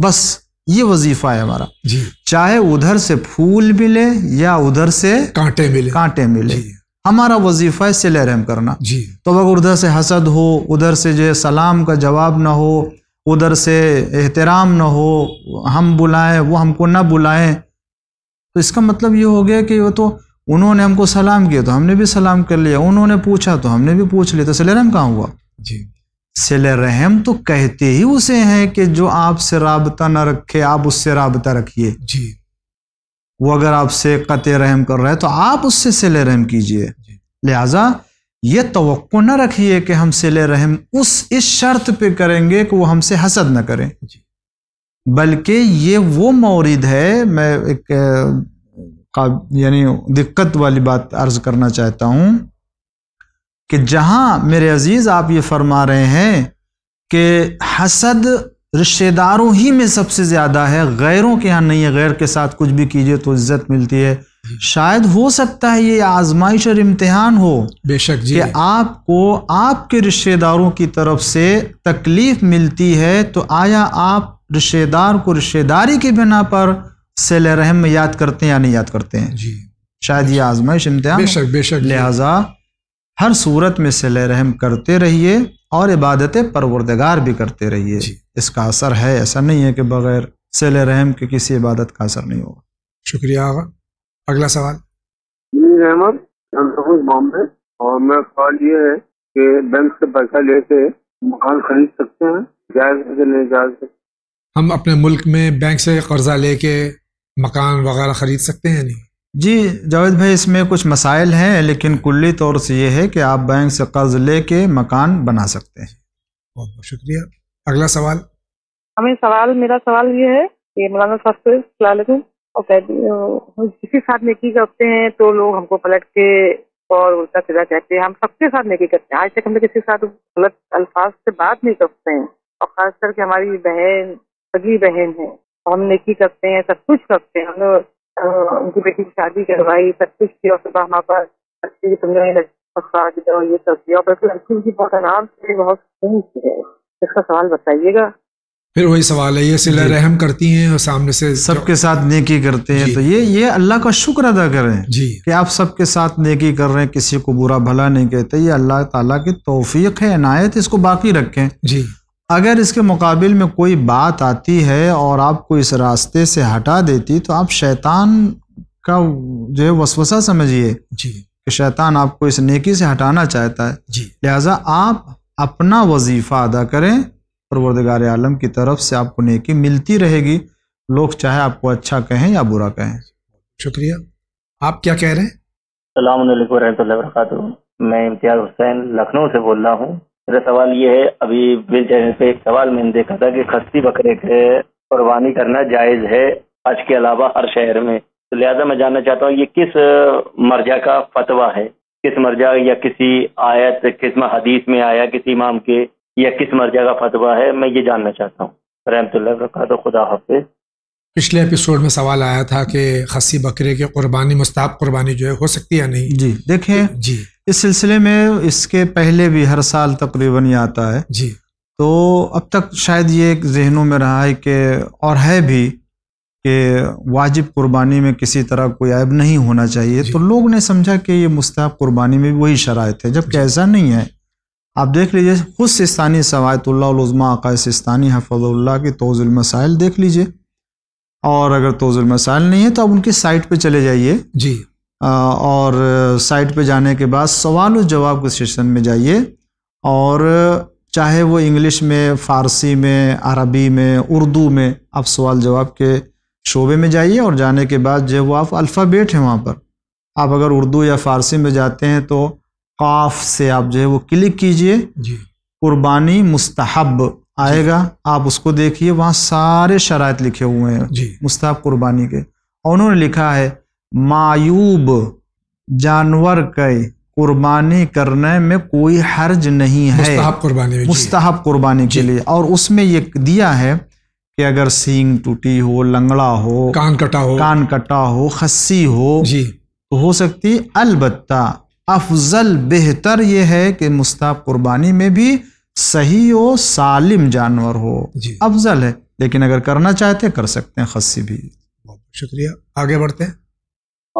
बस ये वजीफा है हमारा जी चाहे उधर से फूल मिले या उधर से कांटे मिले कांटे मिले हमारा वजीफा है सिले रहम करना जी तो अगर उधर से हसद हो उधर से जो सलाम का जवाब ना हो उधर से एहतराम ना हो हम बुलाएं वो हमको ना बुलाएं तो इसका मतलब ये हो गया कि वो तो उन्होंने हमको सलाम किया तो हमने भी सलाम कर लिया उन्होंने पूछा तो हमने भी पूछ लिया तो सिले रहम कहाँ हुआ जी सिल रहम तो कहते ही उसे हैं कि जो आपसे रबता ना रखे आप उससे रबता रखिए जी वो अगर आपसे कत रहम कर रहा है तो आप उससे सिल रहम कीजिए लिहाजा ये तो ना रखिए कि हम सिल रहम उस इस शर्त पे करेंगे कि वो हमसे हसद ना करें बल्कि ये वो मौरद है मैं एक यानी दिक्कत वाली बात अर्ज करना चाहता हूँ कि जहाँ मेरे अज़ीज़ आप ये फरमा रहे हैं कि हसद रिश्तेदारों ही में सबसे ज़्यादा है गैरों के यहाँ नहीं है गैर के साथ कुछ भी कीजिए तो इज़्ज़त मिलती है शायद हो सकता है ये आजमाइश और इम्तहान हो बेशक जी कि आपको आपके रिश्तेदारों की तरफ से तकलीफ़ मिलती है तो आया आप रिश्तेदार को रिश्तेदारी के बिना पर सेल रहम याद करते हैं या नहीं याद करते हैं जी शायद ये आजमाइश इम्तहान बेशक बेशक लिहाजा हर सूरत में सिल रहम करते रहिए और इबादत परवरदगार भी करते रहिए इसका असर है ऐसा नहीं है कि बगैर सिल रहम के किसी इबादत का असर नहीं होगा शुक्रिया आगा अगला सवाल अहमद बॉम्बे और मेरा सवाल ये है कि बैंक से पैसा लेके मकान खरीद सकते हैं जायज से नहीं जायज हम अपने मुल्क में बैंक से कर्जा लेके मकान वगैरह खरीद सकते हैं नहीं जी जावेद भाई इसमें कुछ मसाइल हैं लेकिन कुल्ली तौर से ये है कि आप बैंक से कर्ज लेके मकान बना सकते हैं बहुत बहुत शुक्रिया अगला सवाल हमें सवाल मेरा सवाल ये है कि मौलाना साहब से सलाम और जिसके साथ नेकी करते हैं तो लोग हमको पलट के और उल्टा सीधा कहते हैं हम सबके साथ नेकी करते हैं आज तक हमने किसी साथ गलत अल्फाज से बात नहीं करते हैं और खास करके हमारी बहन सगी बहन है हम नेकी करते हैं सब कुछ करते हैं हम उनकी बेटी की शादी करवाई सब कुछ किया सुबह वहाँ पर अच्छी तुमने ये सब किया और लड़की जी बहुत आराम से बहुत सुकून से इसका सवाल बताइएगा फिर वही सवाल है ये सिला रहम करती हैं और सामने से सबके साथ नेकी करते हैं तो ये ये अल्लाह का शुक्र अदा करें जी कि आप सबके साथ नेकी कर रहे हैं किसी को बुरा भला नहीं कहते ये अल्लाह ताला की तोफीक है अनायत इसको बाकी रखें जी अगर इसके मुकाबले में कोई बात आती है और आपको इस रास्ते से हटा देती तो आप शैतान का जो है वसवसा समझिए जी कि शैतान आपको इस नेकी से हटाना चाहता है जी लिहाजा आप अपना वजीफ़ा अदा करें परवरदगार आलम की तरफ से आपको नेकी मिलती रहेगी लोग चाहे आपको अच्छा कहें या बुरा कहें शुक्रिया आप क्या कह रहे हैं सलाम वरहमत वरक मैं इम्तियाज़ हुसैन लखनऊ से बोल रहा हूँ मेरा सवाल ये है अभी बिल चैनल पे एक सवाल मैंने देखा था कि खस्ती बकरे के कुर्बानी करना जायज है आज के अलावा हर शहर में तो लिहाजा मैं जानना चाहता हूँ ये किस मर्जा का फतवा है किस मर्जा या किसी आयत किस हदीस में आया किसी इमाम के या किस मर्जा का फतवा है मैं ये जानना चाहता हूँ रहमतुल्ला तो खुदा हाफि पिछले एपिसोड में सवाल आया था कि खसी बकरे की कुर्बानी मुस्ताब कुर्बानी जो है हो सकती है या नहीं जी देखें जी इस सिलसिले में इसके पहले भी हर साल तकरीबन ये आता है जी तो अब तक शायद ये एक जहनों में रहा है कि और है भी कि वाजिब कुर्बानी में किसी तरह कोई ऐब नहीं होना चाहिए तो लोग ने समझा कि ये मुस्ताब कुर्बानी में भी वही शरात है जबकि ऐसा नहीं है आप देख लीजिए खुद सिस्तानी सवायतुल्लाज़मा अका सिस्तानी हफ़ल्ला की तोज़ुलमसाइल देख लीजिए और अगर तोज़ुलमसाइल नहीं है तो आप उनकी साइट पर चले जाइए जी और साइट पे जाने के बाद सवाल और जवाब के सेशन में जाइए और चाहे वो इंग्लिश में फ़ारसी में अरबी में उर्दू में आप सवाल जवाब के शोबे में जाइए और जाने के बाद जो वो आप अल्फ़ाबेट हैं वहाँ पर आप अगर उर्दू या फ़ारसी में जाते हैं तो काफ से आप जो है वो क्लिक कीजिए कुर्बानी मुस्तहब आएगा आप उसको देखिए वहाँ सारे शरात लिखे हुए हैं मुस्तहब कुर्बानी के और उन्होंने लिखा है मायूब जानवर के कुर्बानी करने में कोई हर्ज नहीं है मुस्ताहब कुर्बानी मुस्तहब कुर्बानी के लिए और उसमें ये दिया है कि अगर सींग टूटी हो लंगड़ा हो कान कटा हो कान कटा हो खस्सी हो जी तो हो सकती अलबत्ता अफजल बेहतर ये है कि मुस्ताब कुर्बानी में भी सही हो सालिम जानवर हो अफजल है लेकिन अगर करना चाहते कर सकते हैं खस्सी भी बहुत शुक्रिया आगे बढ़ते हैं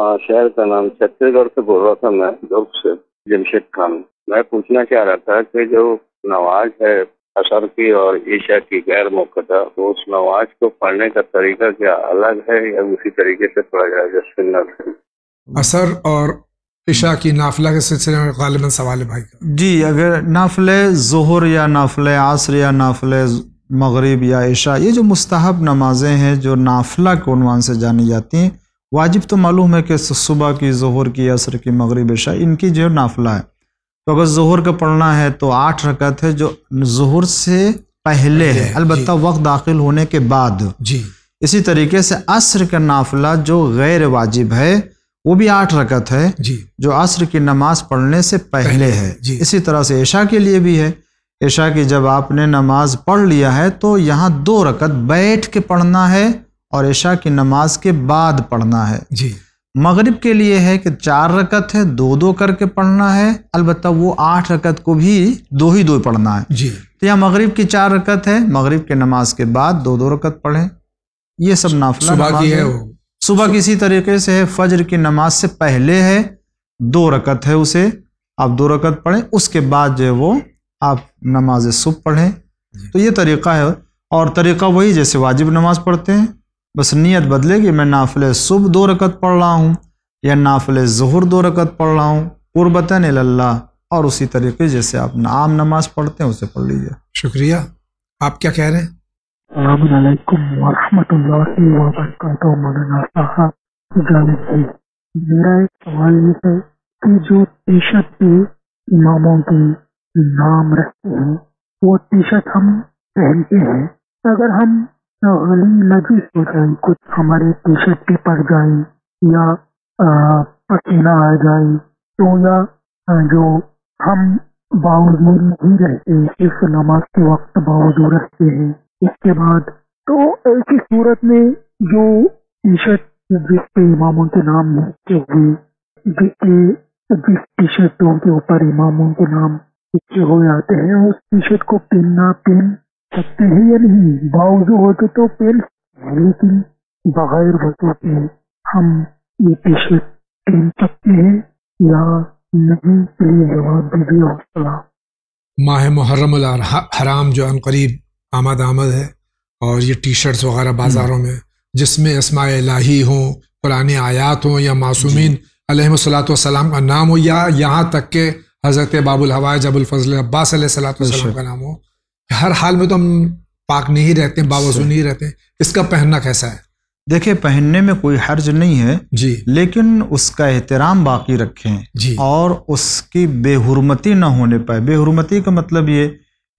हाँ, शहर का नाम छत्तीसगढ़ से बोल रहा था मैं दुर्ग से जमशेद खान मैं पूछना चाह रहा था कि जो नवाज है असर की और ईशा की गैर मौकदा तो उस नमाज को पढ़ने का तरीका क्या अलग है या उसी तरीके से पढ़ा जाए जैसे असर और ईशा की नाफिला के सिलसिले में गालिबा सवाल है भाई का जी अगर नाफिल जोहर या नाफिल आसर या नाफिल मगरिब या ईशा ये जो मुस्तहब नमाजें हैं जो नाफिला के उनवान से जानी जाती हैं वाजिब तो मालूम है कि सुबह की जहर की असर की मगरब शाह इनकी जो नाफिला है तो अगर जहर का पढ़ना है तो आठ रकत है जो जहर से पहले है अलबत् वक्त दाखिल होने के बाद जी इसी तरीके से असर का नाफिला जो गैर वाजिब है वो भी आठ रकत है जी जो असर की नमाज पढ़ने से पहले, पहले है जी इसी तरह से ऐशा के लिए भी है ऐशा की जब आपने नमाज पढ़ लिया है तो यहाँ दो रकत बैठ के पढ़ना है और ऐशा की नमाज के बाद पढ़ना है जी मगरिब के लिए है कि चार रकत है दो दो करके पढ़ना है अलबत् वो आठ रकत को भी दो ही दो पढ़ना है जी तो यहाँ मगरिब की चार रकत है मगरिब के नमाज के बाद दो दो रकत पढ़ें ये सब नाफला सुबह की है वो सुबह किसी तरीके से है फजर की नमाज से पहले है दो रकत है उसे आप दो रकत पढ़ें उसके बाद जो है वो आप नमाज सुबह पढ़ें तो ये तरीका है और तरीका वही जैसे वाजिब नमाज पढ़ते हैं बस नीयत बदले कि मैं नाफिल सुबह दो रकत पढ़ रहा हूँ या नाफिल जहर दो रकत पढ़ रहा हूँ कुरबतन लल्ला और उसी तरीके जैसे आप आम नमाज पढ़ते हैं उसे पढ़ लीजिए शुक्रिया आप क्या कह रहे हैं मेरा एक सवाल ये है कि जो टी शर्ट पे इमामों के नाम रखते हैं वो टी शर्ट हम पहनते हैं अगर हम नजीक हो तो तो जाए कुछ हमारे टी शर्ट पे पड़ जाए या पसीना आ जाए तो या जो हम बावजूद नहीं रहते इस नमाज के वक्त दूर रहते हैं इसके बाद तो ऐसी सूरत में जो टी शर्ट जिसपे इमामों के नाम लिखे हुए जिसके जिस टी शर्टों के ऊपर इमामों के नाम लिखे हुए आते हैं उस टी शर्ट को पहनना पहन सकते हैं या नहीं बावजूद होते तो पेल तो लेकिन बगैर वजह के हम ये पेशे पेल सकते हैं या नहीं चलिए जवाब दीजिए सलाम माह मुहर्रम हराम जो करीब आमद आमद है और ये टी शर्ट्स वगैरह बाज़ारों में जिसमें इसमा लाही हों पुरानी आयात हों या मासूमिन सलाम का नाम हो या यहाँ तक के हज़रत बाबुल हवा जबुल अब्बास सलाम का नाम हो हर हाल में तो हम पाक नहीं रहते बावजूद नहीं रहते इसका पहनना कैसा है देखिए पहनने में कोई हर्ज नहीं है जी लेकिन उसका एहतराम बाकी रखें जी और उसकी बेहरमती ना होने पाए बेहरमती का मतलब ये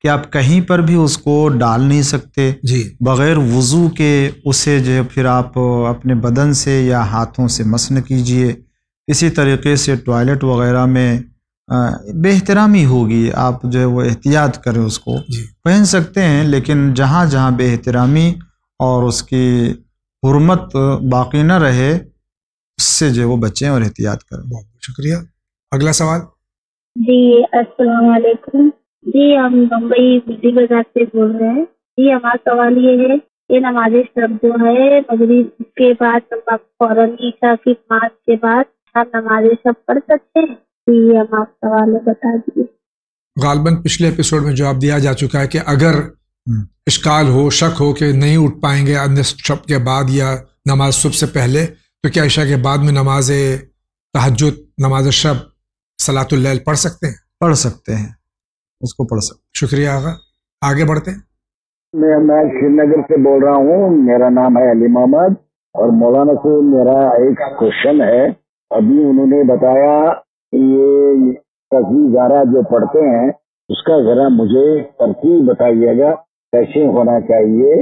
कि आप कहीं पर भी उसको डाल नहीं सकते जी बग़ैर वज़ू के उसे जो फिर आप अपने बदन से या हाथों से मसन कीजिए इसी तरीके से टॉयलेट वगैरह में बेहतरामी होगी आप जो है वो एहतियात करें उसको पहन सकते हैं लेकिन जहाँ जहाँ बेहतरामी और उसकी हरमत बाकी ना रहे उससे जो है वो बचें और एहतियात करें बहुत बहुत शुक्रिया अगला सवाल जी अस्सलाम वालेकुम जी हम मुंबई बिजली बाजार से बोल रहे हैं जी हमारा सवाल ये है ये नमाज शब्द जो है मगरब के बाद फौरन ईशा की पाँच के बाद हम नमाज शब्द पढ़ सकते हैं बता गालबन पिछले एपिसोड में जवाब दिया जा चुका है कि अगर इश्काल हो शक हो कि नहीं उठ पाएंगे अन्य शब के बाद या नमाज सुबह से पहले तो क्या ईशा के बाद में नमाज तहज नमाज शब सलातुल्लैल पढ़ सकते हैं पढ़ सकते हैं उसको पढ़ सकते शुक्रिया आगा आगे बढ़ते हैं मैं मैं श्रीनगर से बोल रहा हूँ मेरा नाम है अली मोहम्मद और मौलाना से मेरा एक क्वेश्चन है अभी उन्होंने बताया ये तस्वीर गारा जो पढ़ते हैं उसका जरा मुझे तरतीब बताइएगा कैसे होना चाहिए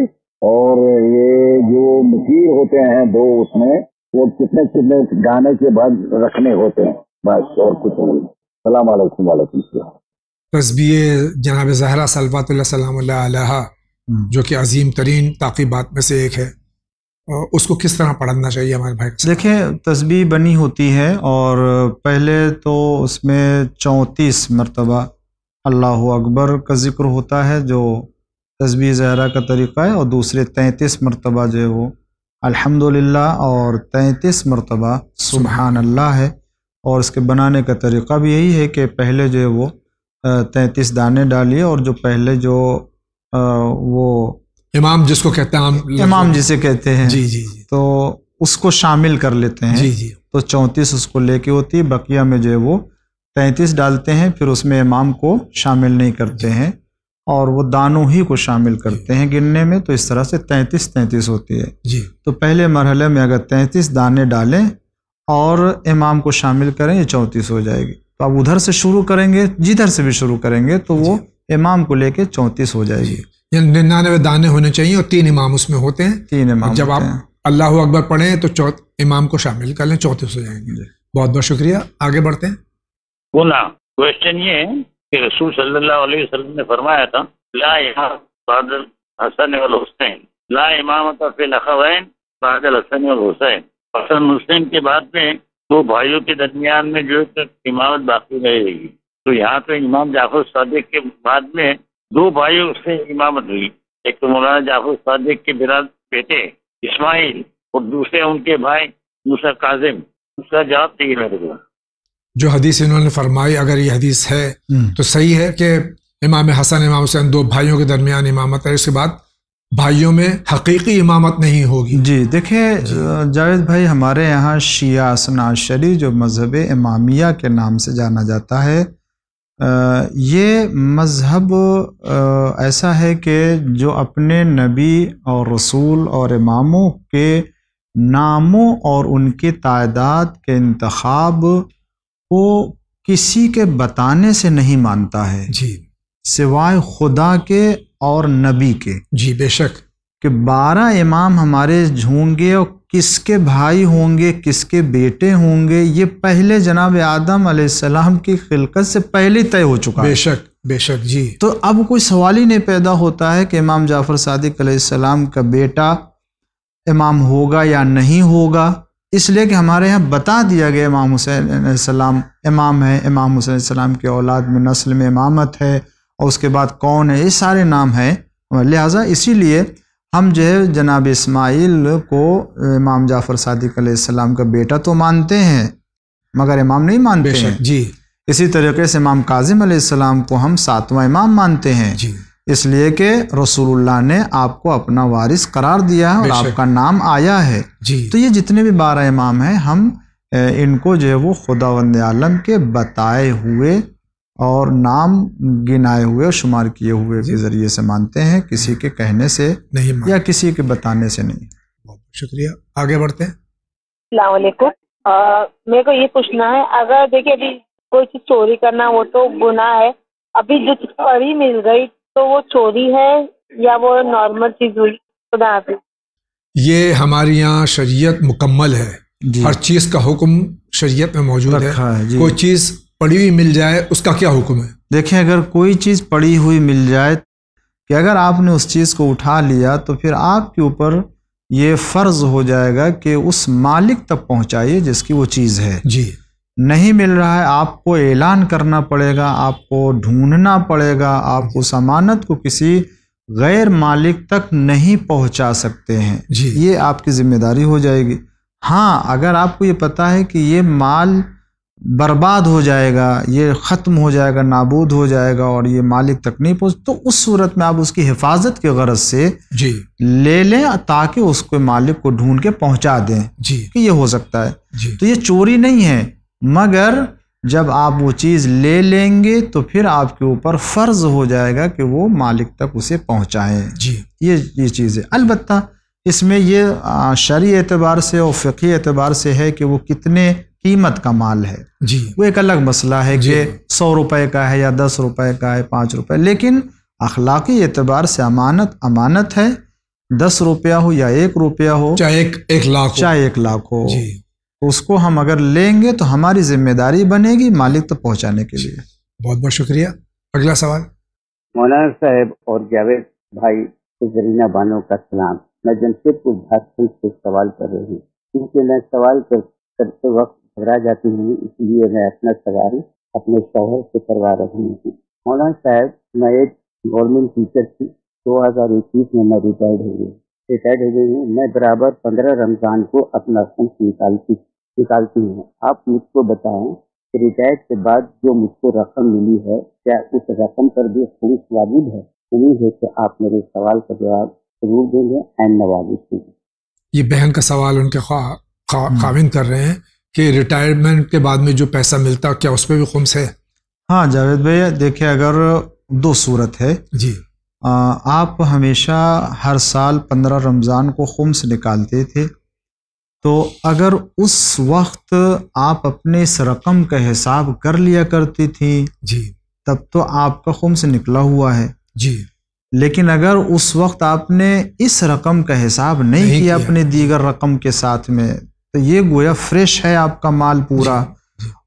और ये जो मकीर होते हैं दो उसमें वो कितने कितने गाने के बाद रखने होते हैं बस और कुछ नहीं सलाम वालेकुम वालेकुम तस्बी जनाब जहरा सलवात हम्म। जो कि अजीम तरीन ताक़ीबात में से एक है उसको किस तरह पढ़ना चाहिए हमारे भाई देखें तस्बी बनी होती है और पहले तो उसमें चौंतीस मरतबा अल्लाह अकबर का ज़िक्र होता है जो तस्बी जहरा का तरीक़ा है और दूसरे तैंतीस मरतबा जो है वो अल्हम्दुलिल्लाह और तैंतीस मरतबा सुबहान अल्लाह है और इसके बनाने का तरीक़ा भी यही है कि पहले जो है वो तैंतीस दाने डालिए और जो पहले जो वो इमाम जिसको कहते हैं इमाम जिसे कहते हैं जी जी जी तो उसको शामिल कर लेते हैं जी जी तो चौंतीस उसको लेके होती है बकिया में जो है वो तैंतीस डालते हैं फिर उसमें इमाम को शामिल नहीं करते हैं और वो दानों ही को शामिल करते हैं गिनने में तो इस तरह से तैंतीस तैंतीस होती है जी तो पहले मरहले में अगर तैंतीस दाने डालें और इमाम को शामिल करें ये चौंतीस हो जाएगी तो आप उधर से शुरू करेंगे जिधर से भी शुरू करेंगे तो वो इमाम को लेके चौंतीस हो जाएगी यानी निन्यानवे दाने होने चाहिए और तीन इमाम उसमें होते हैं तीन इमाम जब आप अल्लाह अकबर पढ़े तो चौथ इमाम को शामिल कर लें चौथे हो जाएंगे बहुत बहुत शुक्रिया आगे बढ़ते हैं वो ना क्वेश्चन ये है कि रसूल सल्लल्लाहु अलैहि वसल्लम ने फरमाया था ला बादल हसन हुसैन ला इमाम बादल हसन हुसैन हसन हुसैन के बाद में दो भाइयों के दरमियान में जो इमामत बाकी रहेगी तो यहाँ पे इमाम जाफर सदक के बाद में दो भाई उसने इमामत ली एक तो मौलाना जाफर सादिक के बिरा बेटे इस्माइल और दूसरे उनके भाई मूसा काजिम उसका जवाब तीन में जो हदीस इन्होंने फरमाई अगर ये हदीस है हम्म। तो सही है कि इमाम हसन इमाम हुसैन दो भाइयों के दरमियान इमामत है इसके बाद भाइयों में हकीकी इमामत नहीं होगी जी देखिए जावेद भाई हमारे यहाँ शिया सनाशरी जो मज़हब इमामिया के नाम से जाना जाता है ये मज़हब ऐसा है कि जो अपने नबी और रसूल और इमामों के नामों और उनके तादाद के इंतखब को किसी के बताने से नहीं मानता है जी सिवाय खुदा के और नबी के जी बेशक कि बारह इमाम हमारे झूंगे और किसके भाई होंगे किसके बेटे होंगे ये पहले जनाब आदम अलैहिस्सलाम की खिलकत से पहले तय हो चुका बेशक बेशक जी तो अब कोई सवाल ही नहीं पैदा होता है कि इमाम जाफ़र सदक अलैहिस्सलाम का बेटा इमाम होगा या नहीं होगा इसलिए कि हमारे यहाँ बता दिया गया इमाम हुसैन सलाम इमाम है इमाम हुसैन सलाम की औलाद में नस्ल में इमामत है और उसके बाद कौन है ये सारे नाम हैं लिहाजा इसीलिए हम जो है जनाब इस्माइल को इमाम जाफ़र सदक सलाम का बेटा तो मानते हैं मगर इमाम नहीं मानते हैं जी इसी तरीके से इमाम काजिम सलाम को हम सातवां इमाम मानते हैं जी इसलिए कि रसूलुल्लाह ने आपको अपना वारिस करार दिया है और आपका नाम आया है जी तो ये जितने भी बारह इमाम हैं हम इनको जो है वो खुदा आलम के बताए हुए और नाम गिनाए हुए शुमार किए हुए के ज़रिए से मानते हैं किसी के कहने से नहीं या किसी के बताने से नहीं शुक्रिया आगे बढ़ते हैं मेरे को ये पूछना है अगर देखिए अभी कोई चीज़ चोरी करना वो तो गुना है अभी जो चीज़ परी मिल गई तो वो चोरी है या वो नॉर्मल चीज़ हुई खुदा तो ये हमारे यहाँ शरीयत मुकम्मल है हर चीज़ का हुक्म शरीयत में मौजूद है, है कोई चीज़ पड़ी हुई मिल जाए उसका क्या हुक्म है देखें अगर कोई चीज़ पड़ी हुई मिल जाए कि अगर आपने उस चीज़ को उठा लिया तो फिर आपके ऊपर ये फ़र्ज़ हो जाएगा कि उस मालिक तक पहुँचाइए जिसकी वो चीज़ है जी नहीं मिल रहा है आपको ऐलान करना पड़ेगा आपको ढूंढना पड़ेगा आप उस अमानत को किसी गैर मालिक तक नहीं पहुंचा सकते हैं जी ये आपकी ज़िम्मेदारी हो जाएगी हाँ अगर आपको ये पता है कि ये माल बर्बाद हो जाएगा ये ख़त्म हो जाएगा नाबूद हो जाएगा और ये मालिक तक नहीं पहुँच तो उस सूरत में आप उसकी हिफाजत की गरज से जी ले लें ताकि उसके मालिक को ढूंढ के पहुँचा दें जी कि ये हो सकता है जी तो ये चोरी नहीं है मगर जब आप वो चीज़ ले लेंगे तो फिर आपके ऊपर फ़र्ज़ हो जाएगा कि वो मालिक तक उसे पहुँचाएँ जी ये ये चीज़ है अलबत् इसमें ये शरी एतबार से और फ़ी एतबार से है कि वो कितने कीमत का माल है जी वो एक अलग मसला है कि सौ रुपए का है या दस रुपए का है पाँच रुपए लेकिन अखलाकी एतबार से अमानत अमानत है दस रुपया हो या एक रुपया हो चाहे एक, एक लाख चाहे एक लाख हो उसको हम अगर लेंगे तो हमारी जिम्मेदारी बनेगी मालिक तक तो पहुंचाने के लिए बहुत बहुत शुक्रिया अगला सवाल मौलाना साहब और जावेद भाई जरीना बानो का सलाम मैं जमशेदपुर झारखंड से सवाल कर रही हूँ क्योंकि मैं सवाल कर, करते वक्त घबरा जाती हूँ इसलिए मैं अपना सवाल अपने शौहर से करवा रही हूँ मौलाना साहब मैं एक गवर्नमेंट टीचर थी दो हज़ार इक्कीस में मैं रिटायर्ड हो गई रिटायर्ड हो गई हूँ मैं बराबर पंद्रह रमज़ान को अपना फंड निकालती निकालती हूँ आप मुझको बताएं कि रिटायर्ड के बाद जो मुझको रकम मिली है क्या उस रकम पर भी खुश वाजिब है उम्मीद है कि आप मेरे सवाल का जवाब जरूर देंगे एंड नवाजिश ये बहन का सवाल उनके खा, खा, काविन हम्म। कर रहे हैं कि रिटायरमेंट के बाद में जो पैसा मिलता क्या उस पर भी खुम्स है हाँ जावेद भैया देखिए अगर दो सूरत है जी आ, आप हमेशा हर साल पंद्रह रमज़ान को खुम्स निकालते थे तो अगर उस वक्त आप अपने इस रकम का हिसाब कर लिया करती थी जी तब तो आपका खुम्स निकला हुआ है जी लेकिन अगर उस वक्त आपने इस रकम का हिसाब नहीं, नहीं किया, किया अपने दीगर रकम के साथ में तो ये गोया फ्रेश है आपका माल पूरा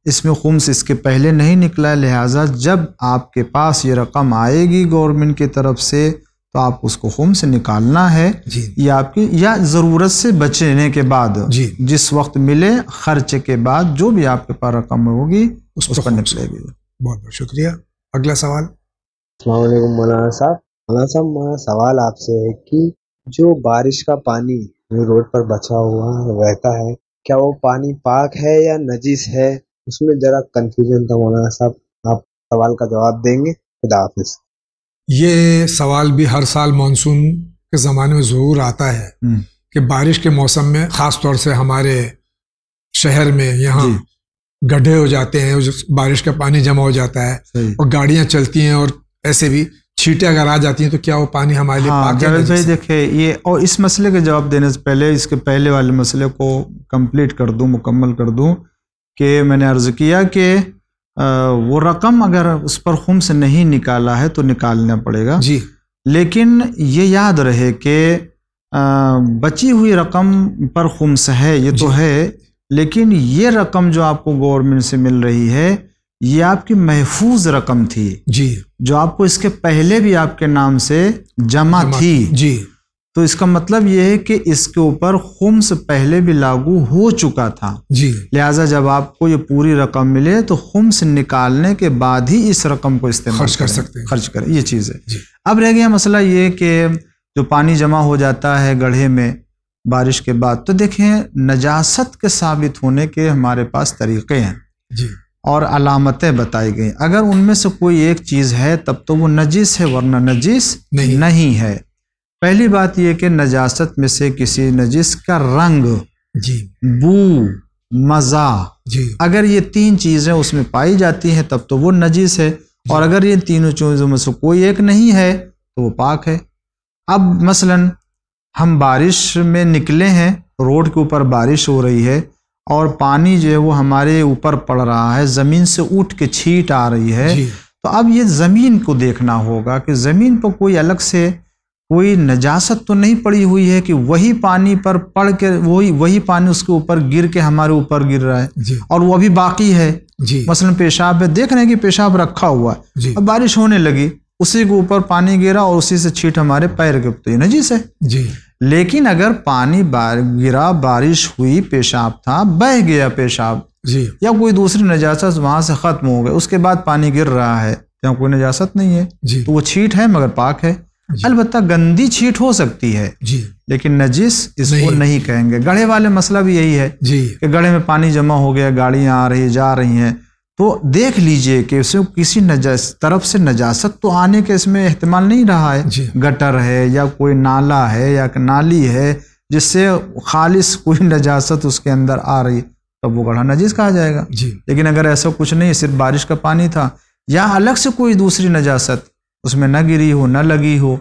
इसमें खुम्स इसके पहले नहीं निकला है लिहाजा जब आपके पास ये रकम आएगी गवर्नमेंट की तरफ से तो आप उसको होम से निकालना है या आपकी या ज़रूरत से बचने के बाद जिस वक्त मिले खर्च के बाद जो भी आपके पास रकम होगी उस, पर निकलेगी बहुत बहुत शुक्रिया अगला सवाल मौलाना साहब मौलाना साहब मेरा सवाल आपसे है कि जो बारिश का पानी जो रोड पर बचा हुआ रहता है क्या वो पानी पाक है या नजीस है उसमें जरा कंफ्यूजन तो होना सब आप सवाल का जवाब देंगे खुदा हाफिज ये सवाल भी हर साल मानसून के ज़माने में ज़रूर आता है हम्म। कि बारिश के मौसम में ख़ास तौर से हमारे शहर में यहाँ गड्ढे हो जाते हैं बारिश का पानी जमा हो जाता है और गाड़ियाँ चलती हैं और ऐसे भी छीटें अगर आ जाती हैं तो क्या वो पानी हमारे लिए हाँ, जावेद भाई देखे ये और इस मसले का जवाब देने से पहले इसके पहले वाले मसले को कंप्लीट कर दूं मुकम्मल कर दूं कि मैंने अर्ज़ किया कि वो रकम अगर उस पर खुम से नहीं निकाला है तो निकालना पड़ेगा जी लेकिन ये याद रहे कि बची हुई रकम पर खुम्स है ये तो है लेकिन ये रकम जो आपको गवर्नमेंट से मिल रही है ये आपकी महफूज रकम थी जी जो आपको इसके पहले भी आपके नाम से जमा, जमा थी जी तो इसका मतलब यह है कि इसके ऊपर खुम्स पहले भी लागू हो चुका था जी लिहाजा जब आपको ये पूरी रकम मिले तो खुम्स निकालने के बाद ही इस रकम को इस्तेमाल खर्च कर सकते हैं खर्च करें ये चीज़ है अब रह गया मसला ये कि जो पानी जमा हो जाता है गढ़े में बारिश के बाद तो देखें नजासत के साबित होने के हमारे पास तरीक़े हैं जी और अलामतें बताई गई अगर उनमें से कोई एक चीज़ है तब तो वो नजीस है वरना नजीस नहीं, नहीं है पहली बात यह कि नजास्त में से किसी नजीस का रंग जी बू मज़ा जी अगर ये तीन चीज़ें उसमें पाई जाती हैं तब तो वो नजीस है और अगर ये तीनों चीज़ों में से कोई एक नहीं है तो वो पाक है अब मसलन हम बारिश में निकले हैं रोड के ऊपर बारिश हो रही है और पानी जो है वो हमारे ऊपर पड़ रहा है ज़मीन से उठ के छीट आ रही है तो अब ये ज़मीन को देखना होगा कि ज़मीन पर कोई अलग से कोई नजासत तो नहीं पड़ी हुई है कि वही पानी पर पड़ के वही वही पानी उसके ऊपर गिर के हमारे ऊपर गिर रहा है और वो अभी बाकी है मसलन पेशाब है देख रहे हैं कि पेशाब रखा हुआ है अब बारिश होने लगी उसी के ऊपर पानी गिरा और उसी से छीट हमारे पैर के नजीस है जी लेकिन अगर पानी बार गिरा बारिश हुई पेशाब था बह गया पेशाब जी या कोई दूसरी नजासत वहां से ख़त्म हो गए उसके बाद पानी गिर रहा है यहाँ कोई नजासत नहीं है जी तो वो छीट है मगर पाक है अलबत् गंदी छीट हो सकती है जी लेकिन नजिस इसको नहीं, नहीं कहेंगे गढ़े वाले मसला भी यही है जी कि गढ़े में पानी जमा हो गया गाड़ियां आ रही जा रही हैं तो देख लीजिए कि उसे किसी नजास तरफ से नजासत तो आने के इसमें अहतमाल नहीं रहा है गटर है या कोई नाला है या नाली है जिससे खालिश कोई नजासत उसके अंदर आ रही तब वो गढ़ा नजीस कहा जाएगा जी लेकिन अगर ऐसा कुछ नहीं सिर्फ बारिश का पानी था या अलग से कोई दूसरी नजासत उसमें न गिरी हो न लगी हो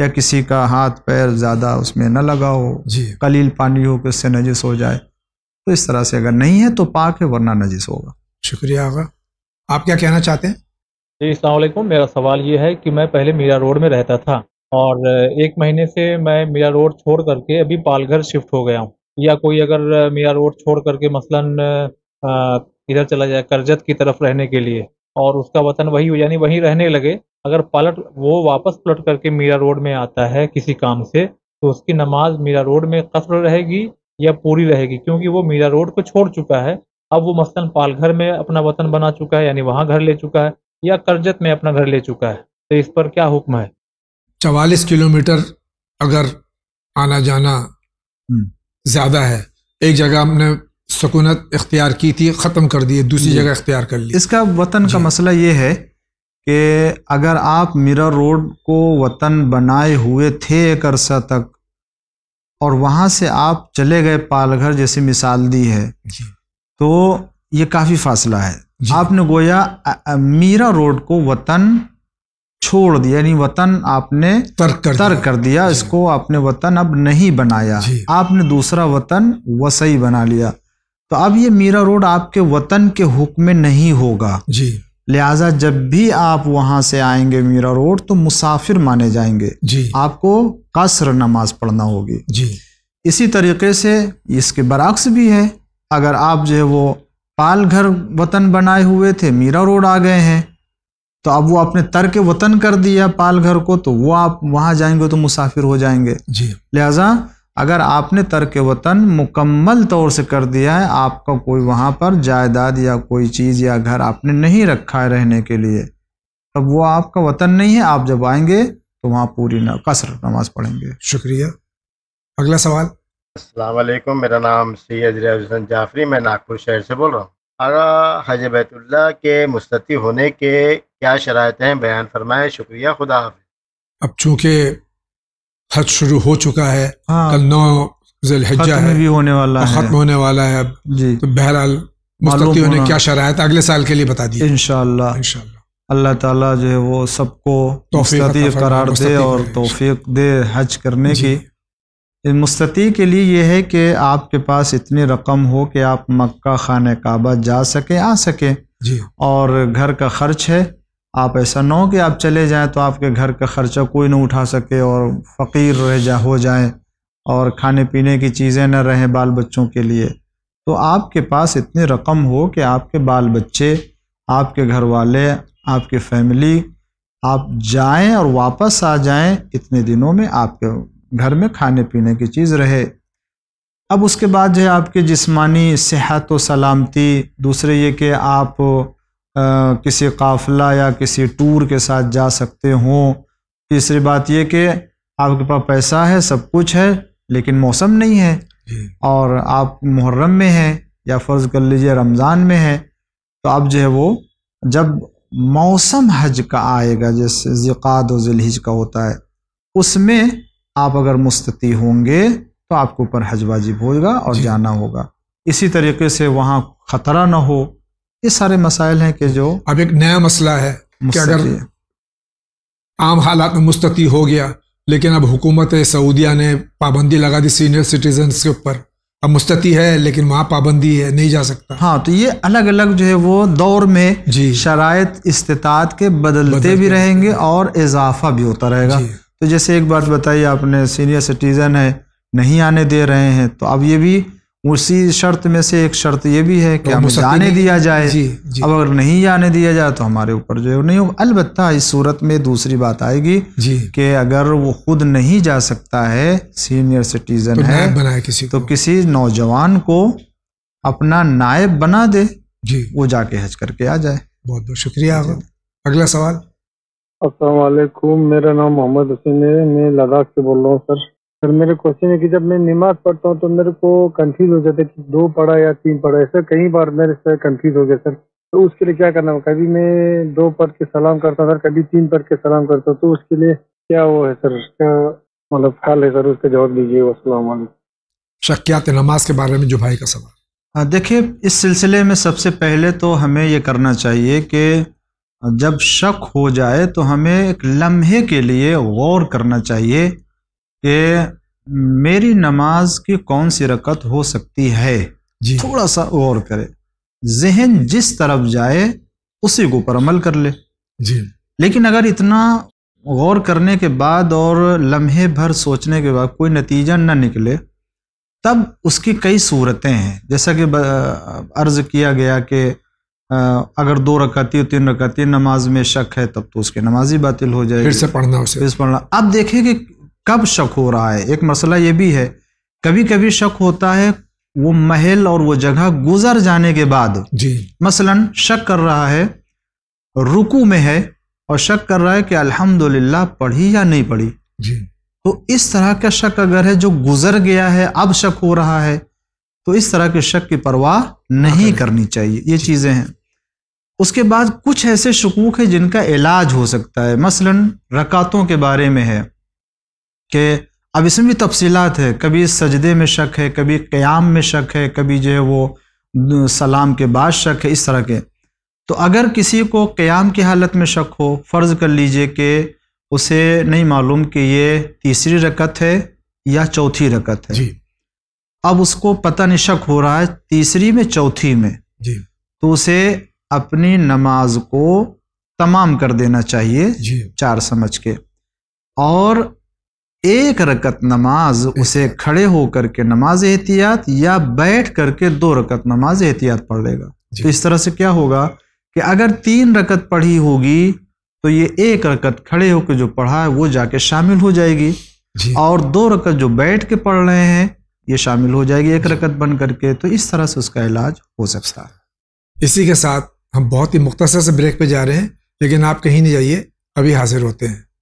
या किसी का हाथ पैर ज़्यादा उसमें न लगा हो जी कलील पानी हो कि उससे नजिस हो जाए तो इस तरह से अगर नहीं है तो पाक है वरना नजिस होगा शुक्रिया आगा आप क्या कहना चाहते हैं जी सलामकुम मेरा सवाल ये है कि मैं पहले मीरा रोड में रहता था और एक महीने से मैं मीरा रोड छोड़ करके अभी पालघर शिफ्ट हो गया हूँ या कोई अगर मीरा रोड छोड़ करके मसलन इधर चला जाए करजत की तरफ रहने के लिए और उसका वतन वही हो यानी वहीं रहने लगे अगर पलट वो वापस पलट करके मीरा रोड में आता है किसी काम से तो उसकी नमाज मीरा रोड में कसर रहेगी या पूरी रहेगी क्योंकि वो मीरा रोड को छोड़ चुका है अब वो मसलन पालघर में अपना वतन बना चुका है यानी वहाँ घर ले चुका है या करजत में अपना घर ले चुका है तो इस पर क्या हुक्म है चवालीस किलोमीटर अगर आना जाना हम्म। ज्यादा है एक जगह हमने सुकूनत इख्तियार की थी ख़त्म कर दी दूसरी जगह इख्तियार कर ली इसका वतन का मसला ये है कि अगर आप मिरर रोड को वतन बनाए हुए थे एक अरसा तक और वहाँ से आप चले गए पालघर जैसी मिसाल दी है तो ये काफ़ी फासला है आपने गोया मीरा रोड को वतन छोड़ दिया यानी वतन आपने तर्क कर तर कर दिया इसको आपने वतन अब नहीं बनाया आपने दूसरा वतन वसई बना लिया तो अब ये मीरा रोड आपके वतन के हुक में नहीं होगा जी लिहाजा जब भी आप वहां से आएंगे मीरा रोड तो मुसाफिर माने जाएंगे जी आपको कसर नमाज पढ़ना होगी जी इसी तरीके से इसके बरक्स भी है अगर आप जो है वो पाल घर वतन बनाए हुए थे मीरा रोड आ गए हैं तो अब वो आपने तर्क वतन कर दिया पाल घर को तो वो आप वहाँ जाएंगे तो मुसाफिर हो जाएंगे जी लिहाजा अगर आपने तर्क वतन मुकम्मल तौर से कर दिया है आपका कोई वहाँ पर जायदाद या कोई चीज़ या घर आपने नहीं रखा है रहने के लिए तब वो आपका वतन नहीं है आप जब आएंगे तो वहाँ पूरी कसर नमाज पढ़ेंगे शुक्रिया अगला सवाल असलम मेरा नाम सैद हुसैन जाफरी मैं नागपुर शहर से बोल रहा हूँ आगा हज बैतुल्ला के मुस्ती होने के क्या शरात हैं बयान फरमाए शुक्रिया खुदा हाफि अब चूंकि हज शुरू हो चुका है हाँ। कल नौ जलहजा है भी होने वाला हाँ, है ख़त्म होने वाला है अब जी तो बहरहाल मुस्ती होने क्या शरात अगले साल के लिए बता दी इन अल्लाह ताला जो है वो सबको तोफ़ी करार दे और तोफ़ी दे हज करने की मुस्ती के लिए यह है कि आपके पास इतनी रकम हो कि आप मक्का खाने काबा जा सकें आ सकें जी और घर का खर्च है आप ऐसा ना हो कि आप चले जाएं तो आपके घर का खर्चा कोई ना उठा सके और फ़कीर रह जा हो जाए और खाने पीने की चीज़ें ना रहें बाल बच्चों के लिए तो आपके पास इतनी रकम हो कि आपके बाल बच्चे आपके घर वाले आपकी फैमिली आप जाएं और वापस आ जाएं इतने दिनों में आपके घर में खाने पीने की चीज़ रहे अब उसके बाद जो है आपकी जिस्मानी सेहत व सलामती दूसरे ये कि आप आ, किसी काफ़िला या किसी टूर के साथ जा सकते हों तीसरी बात यह कि आपके पास पैसा है सब कुछ है लेकिन मौसम नहीं है और आप मुहर्रम में हैं या फ़र्ज़ कर लीजिए रमज़ान में हैं तो अब जो है वो जब मौसम हज का आएगा जैसे ज़िकाद और जिलहिज का होता है उसमें आप अगर मुस्तती होंगे तो आपके ऊपर हज वाजिब होगा और जाना होगा इसी तरीके से वहाँ खतरा ना हो ये सारे मसाइल हैं कि जो अब एक नया मसला है कि अगर आम हालात में मुस्ती हो गया लेकिन अब हुकूमत सऊदिया ने पाबंदी लगा दी सीनियर सिटीजन के ऊपर अब मुस्तती है लेकिन वहाँ पाबंदी है नहीं जा सकता हाँ तो ये अलग अलग जो है वो दौर में जी शराय इस्तात के बदलते, बदलते भी रहेंगे और इजाफा भी होता रहेगा तो जैसे एक बात बताई आपने सीनियर सिटीज़न है नहीं आने दे रहे हैं तो अब ये भी उसी शर्त में से एक शर्त ये भी है कि हमें जाने दिया जाए जी, जी। अब अगर नहीं जाने दिया जाए तो हमारे ऊपर जो है नहीं होगा अलबत्ता इस सूरत में दूसरी बात आएगी कि अगर वो खुद नहीं जा सकता है सीनियर सिटीजन तो है बनाए किसी तो किसी नौजवान को अपना नायब बना दे जी वो जाके हज करके आ जाए बहुत बहुत शुक्रिया अगला सवाल असलकुम मेरा नाम मोहम्मद हुसैन है मैं लद्दाख से बोल रहा हूँ सर सर मेरे क्वेश्चन है कि जब मैं नमाज पढ़ता हूँ तो मेरे को कंफ्यूज हो जाता है कि दो पढ़ा या तीन पढ़ा ऐसा कई बार मेरे से कंफ्यूज हो गया सर तो उसके लिए क्या करना होगा कभी मैं दो पढ़ के सलाम करता हूँ सर कभी तीन पढ़ के सलाम करता हूँ तो उसके लिए क्या वो है सर क्या मतलब ख्याल है सर उसका जवाब दीजिए असलम शक्यात नमाज के बारे में जो भाई का सवाल हाँ, देखिए इस सिलसिले में सबसे पहले तो हमें ये करना चाहिए कि जब शक हो जाए तो हमें एक लम्हे के लिए गौर करना चाहिए कि मेरी नमाज की कौन सी रकत हो सकती है जी। थोड़ा सा गौर करे जहन जिस तरफ जाए उसी के ऊपर अमल कर ले जी लेकिन अगर इतना गौर करने के बाद और लम्हे भर सोचने के बाद कोई नतीजा ना निकले तब उसकी कई सूरतें हैं जैसा कि अर्ज़ किया गया कि अगर दो रकाती तीन रकाती नमाज में शक है तब तो उसकी नमाज ही बातिल हो जाएगी फिर से पढ़ना उसे फिर से पढ़ना अब देखें कि कब शक हो रहा है एक मसला ये भी है कभी कभी शक होता है वो महल और वो जगह गुजर जाने के बाद जी मसलन शक कर रहा है रुकू में है और शक कर रहा है कि अल्हम्दुलिल्लाह पढ़ी या नहीं पढ़ी जी तो इस तरह का शक अगर है जो गुजर गया है अब शक हो रहा है तो इस तरह के शक की परवाह नहीं करनी चाहिए ये चीज़ें हैं उसके बाद कुछ ऐसे शकूक हैं जिनका इलाज हो सकता है मसलन रकातों के बारे में है कि अब इसमें भी तफसीलात है कभी सजदे में शक है कभी क़याम में शक है कभी जो है वो सलाम के बाद शक है इस तरह के तो अगर किसी को क़याम की हालत में शक हो फ़र्ज़ कर लीजिए कि उसे नहीं मालूम कि ये तीसरी रकत है या चौथी रकत है जी अब उसको पता नहीं शक हो रहा है तीसरी में चौथी में जी तो उसे अपनी नमाज को तमाम कर देना चाहिए चार समझ के और एक रकत नमाज उसे खड़े होकर के नमाज एहतियात या बैठ करके दो रकत नमाज एहतियात पढ़ लेगा तो इस तरह से क्या होगा कि अगर तीन रकत पढ़ी होगी तो ये एक रकत खड़े होकर जो पढ़ा है वो जाके शामिल हो जाएगी और दो रकत जो बैठ के पढ़ रहे हैं ये शामिल हो जाएगी एक रकत बन करके तो इस तरह से उसका इलाज हो सकता है इसी के साथ हम बहुत ही मुख्तर से ब्रेक पे जा रहे हैं लेकिन आप कहीं नहीं जाइए अभी हाजिर होते हैं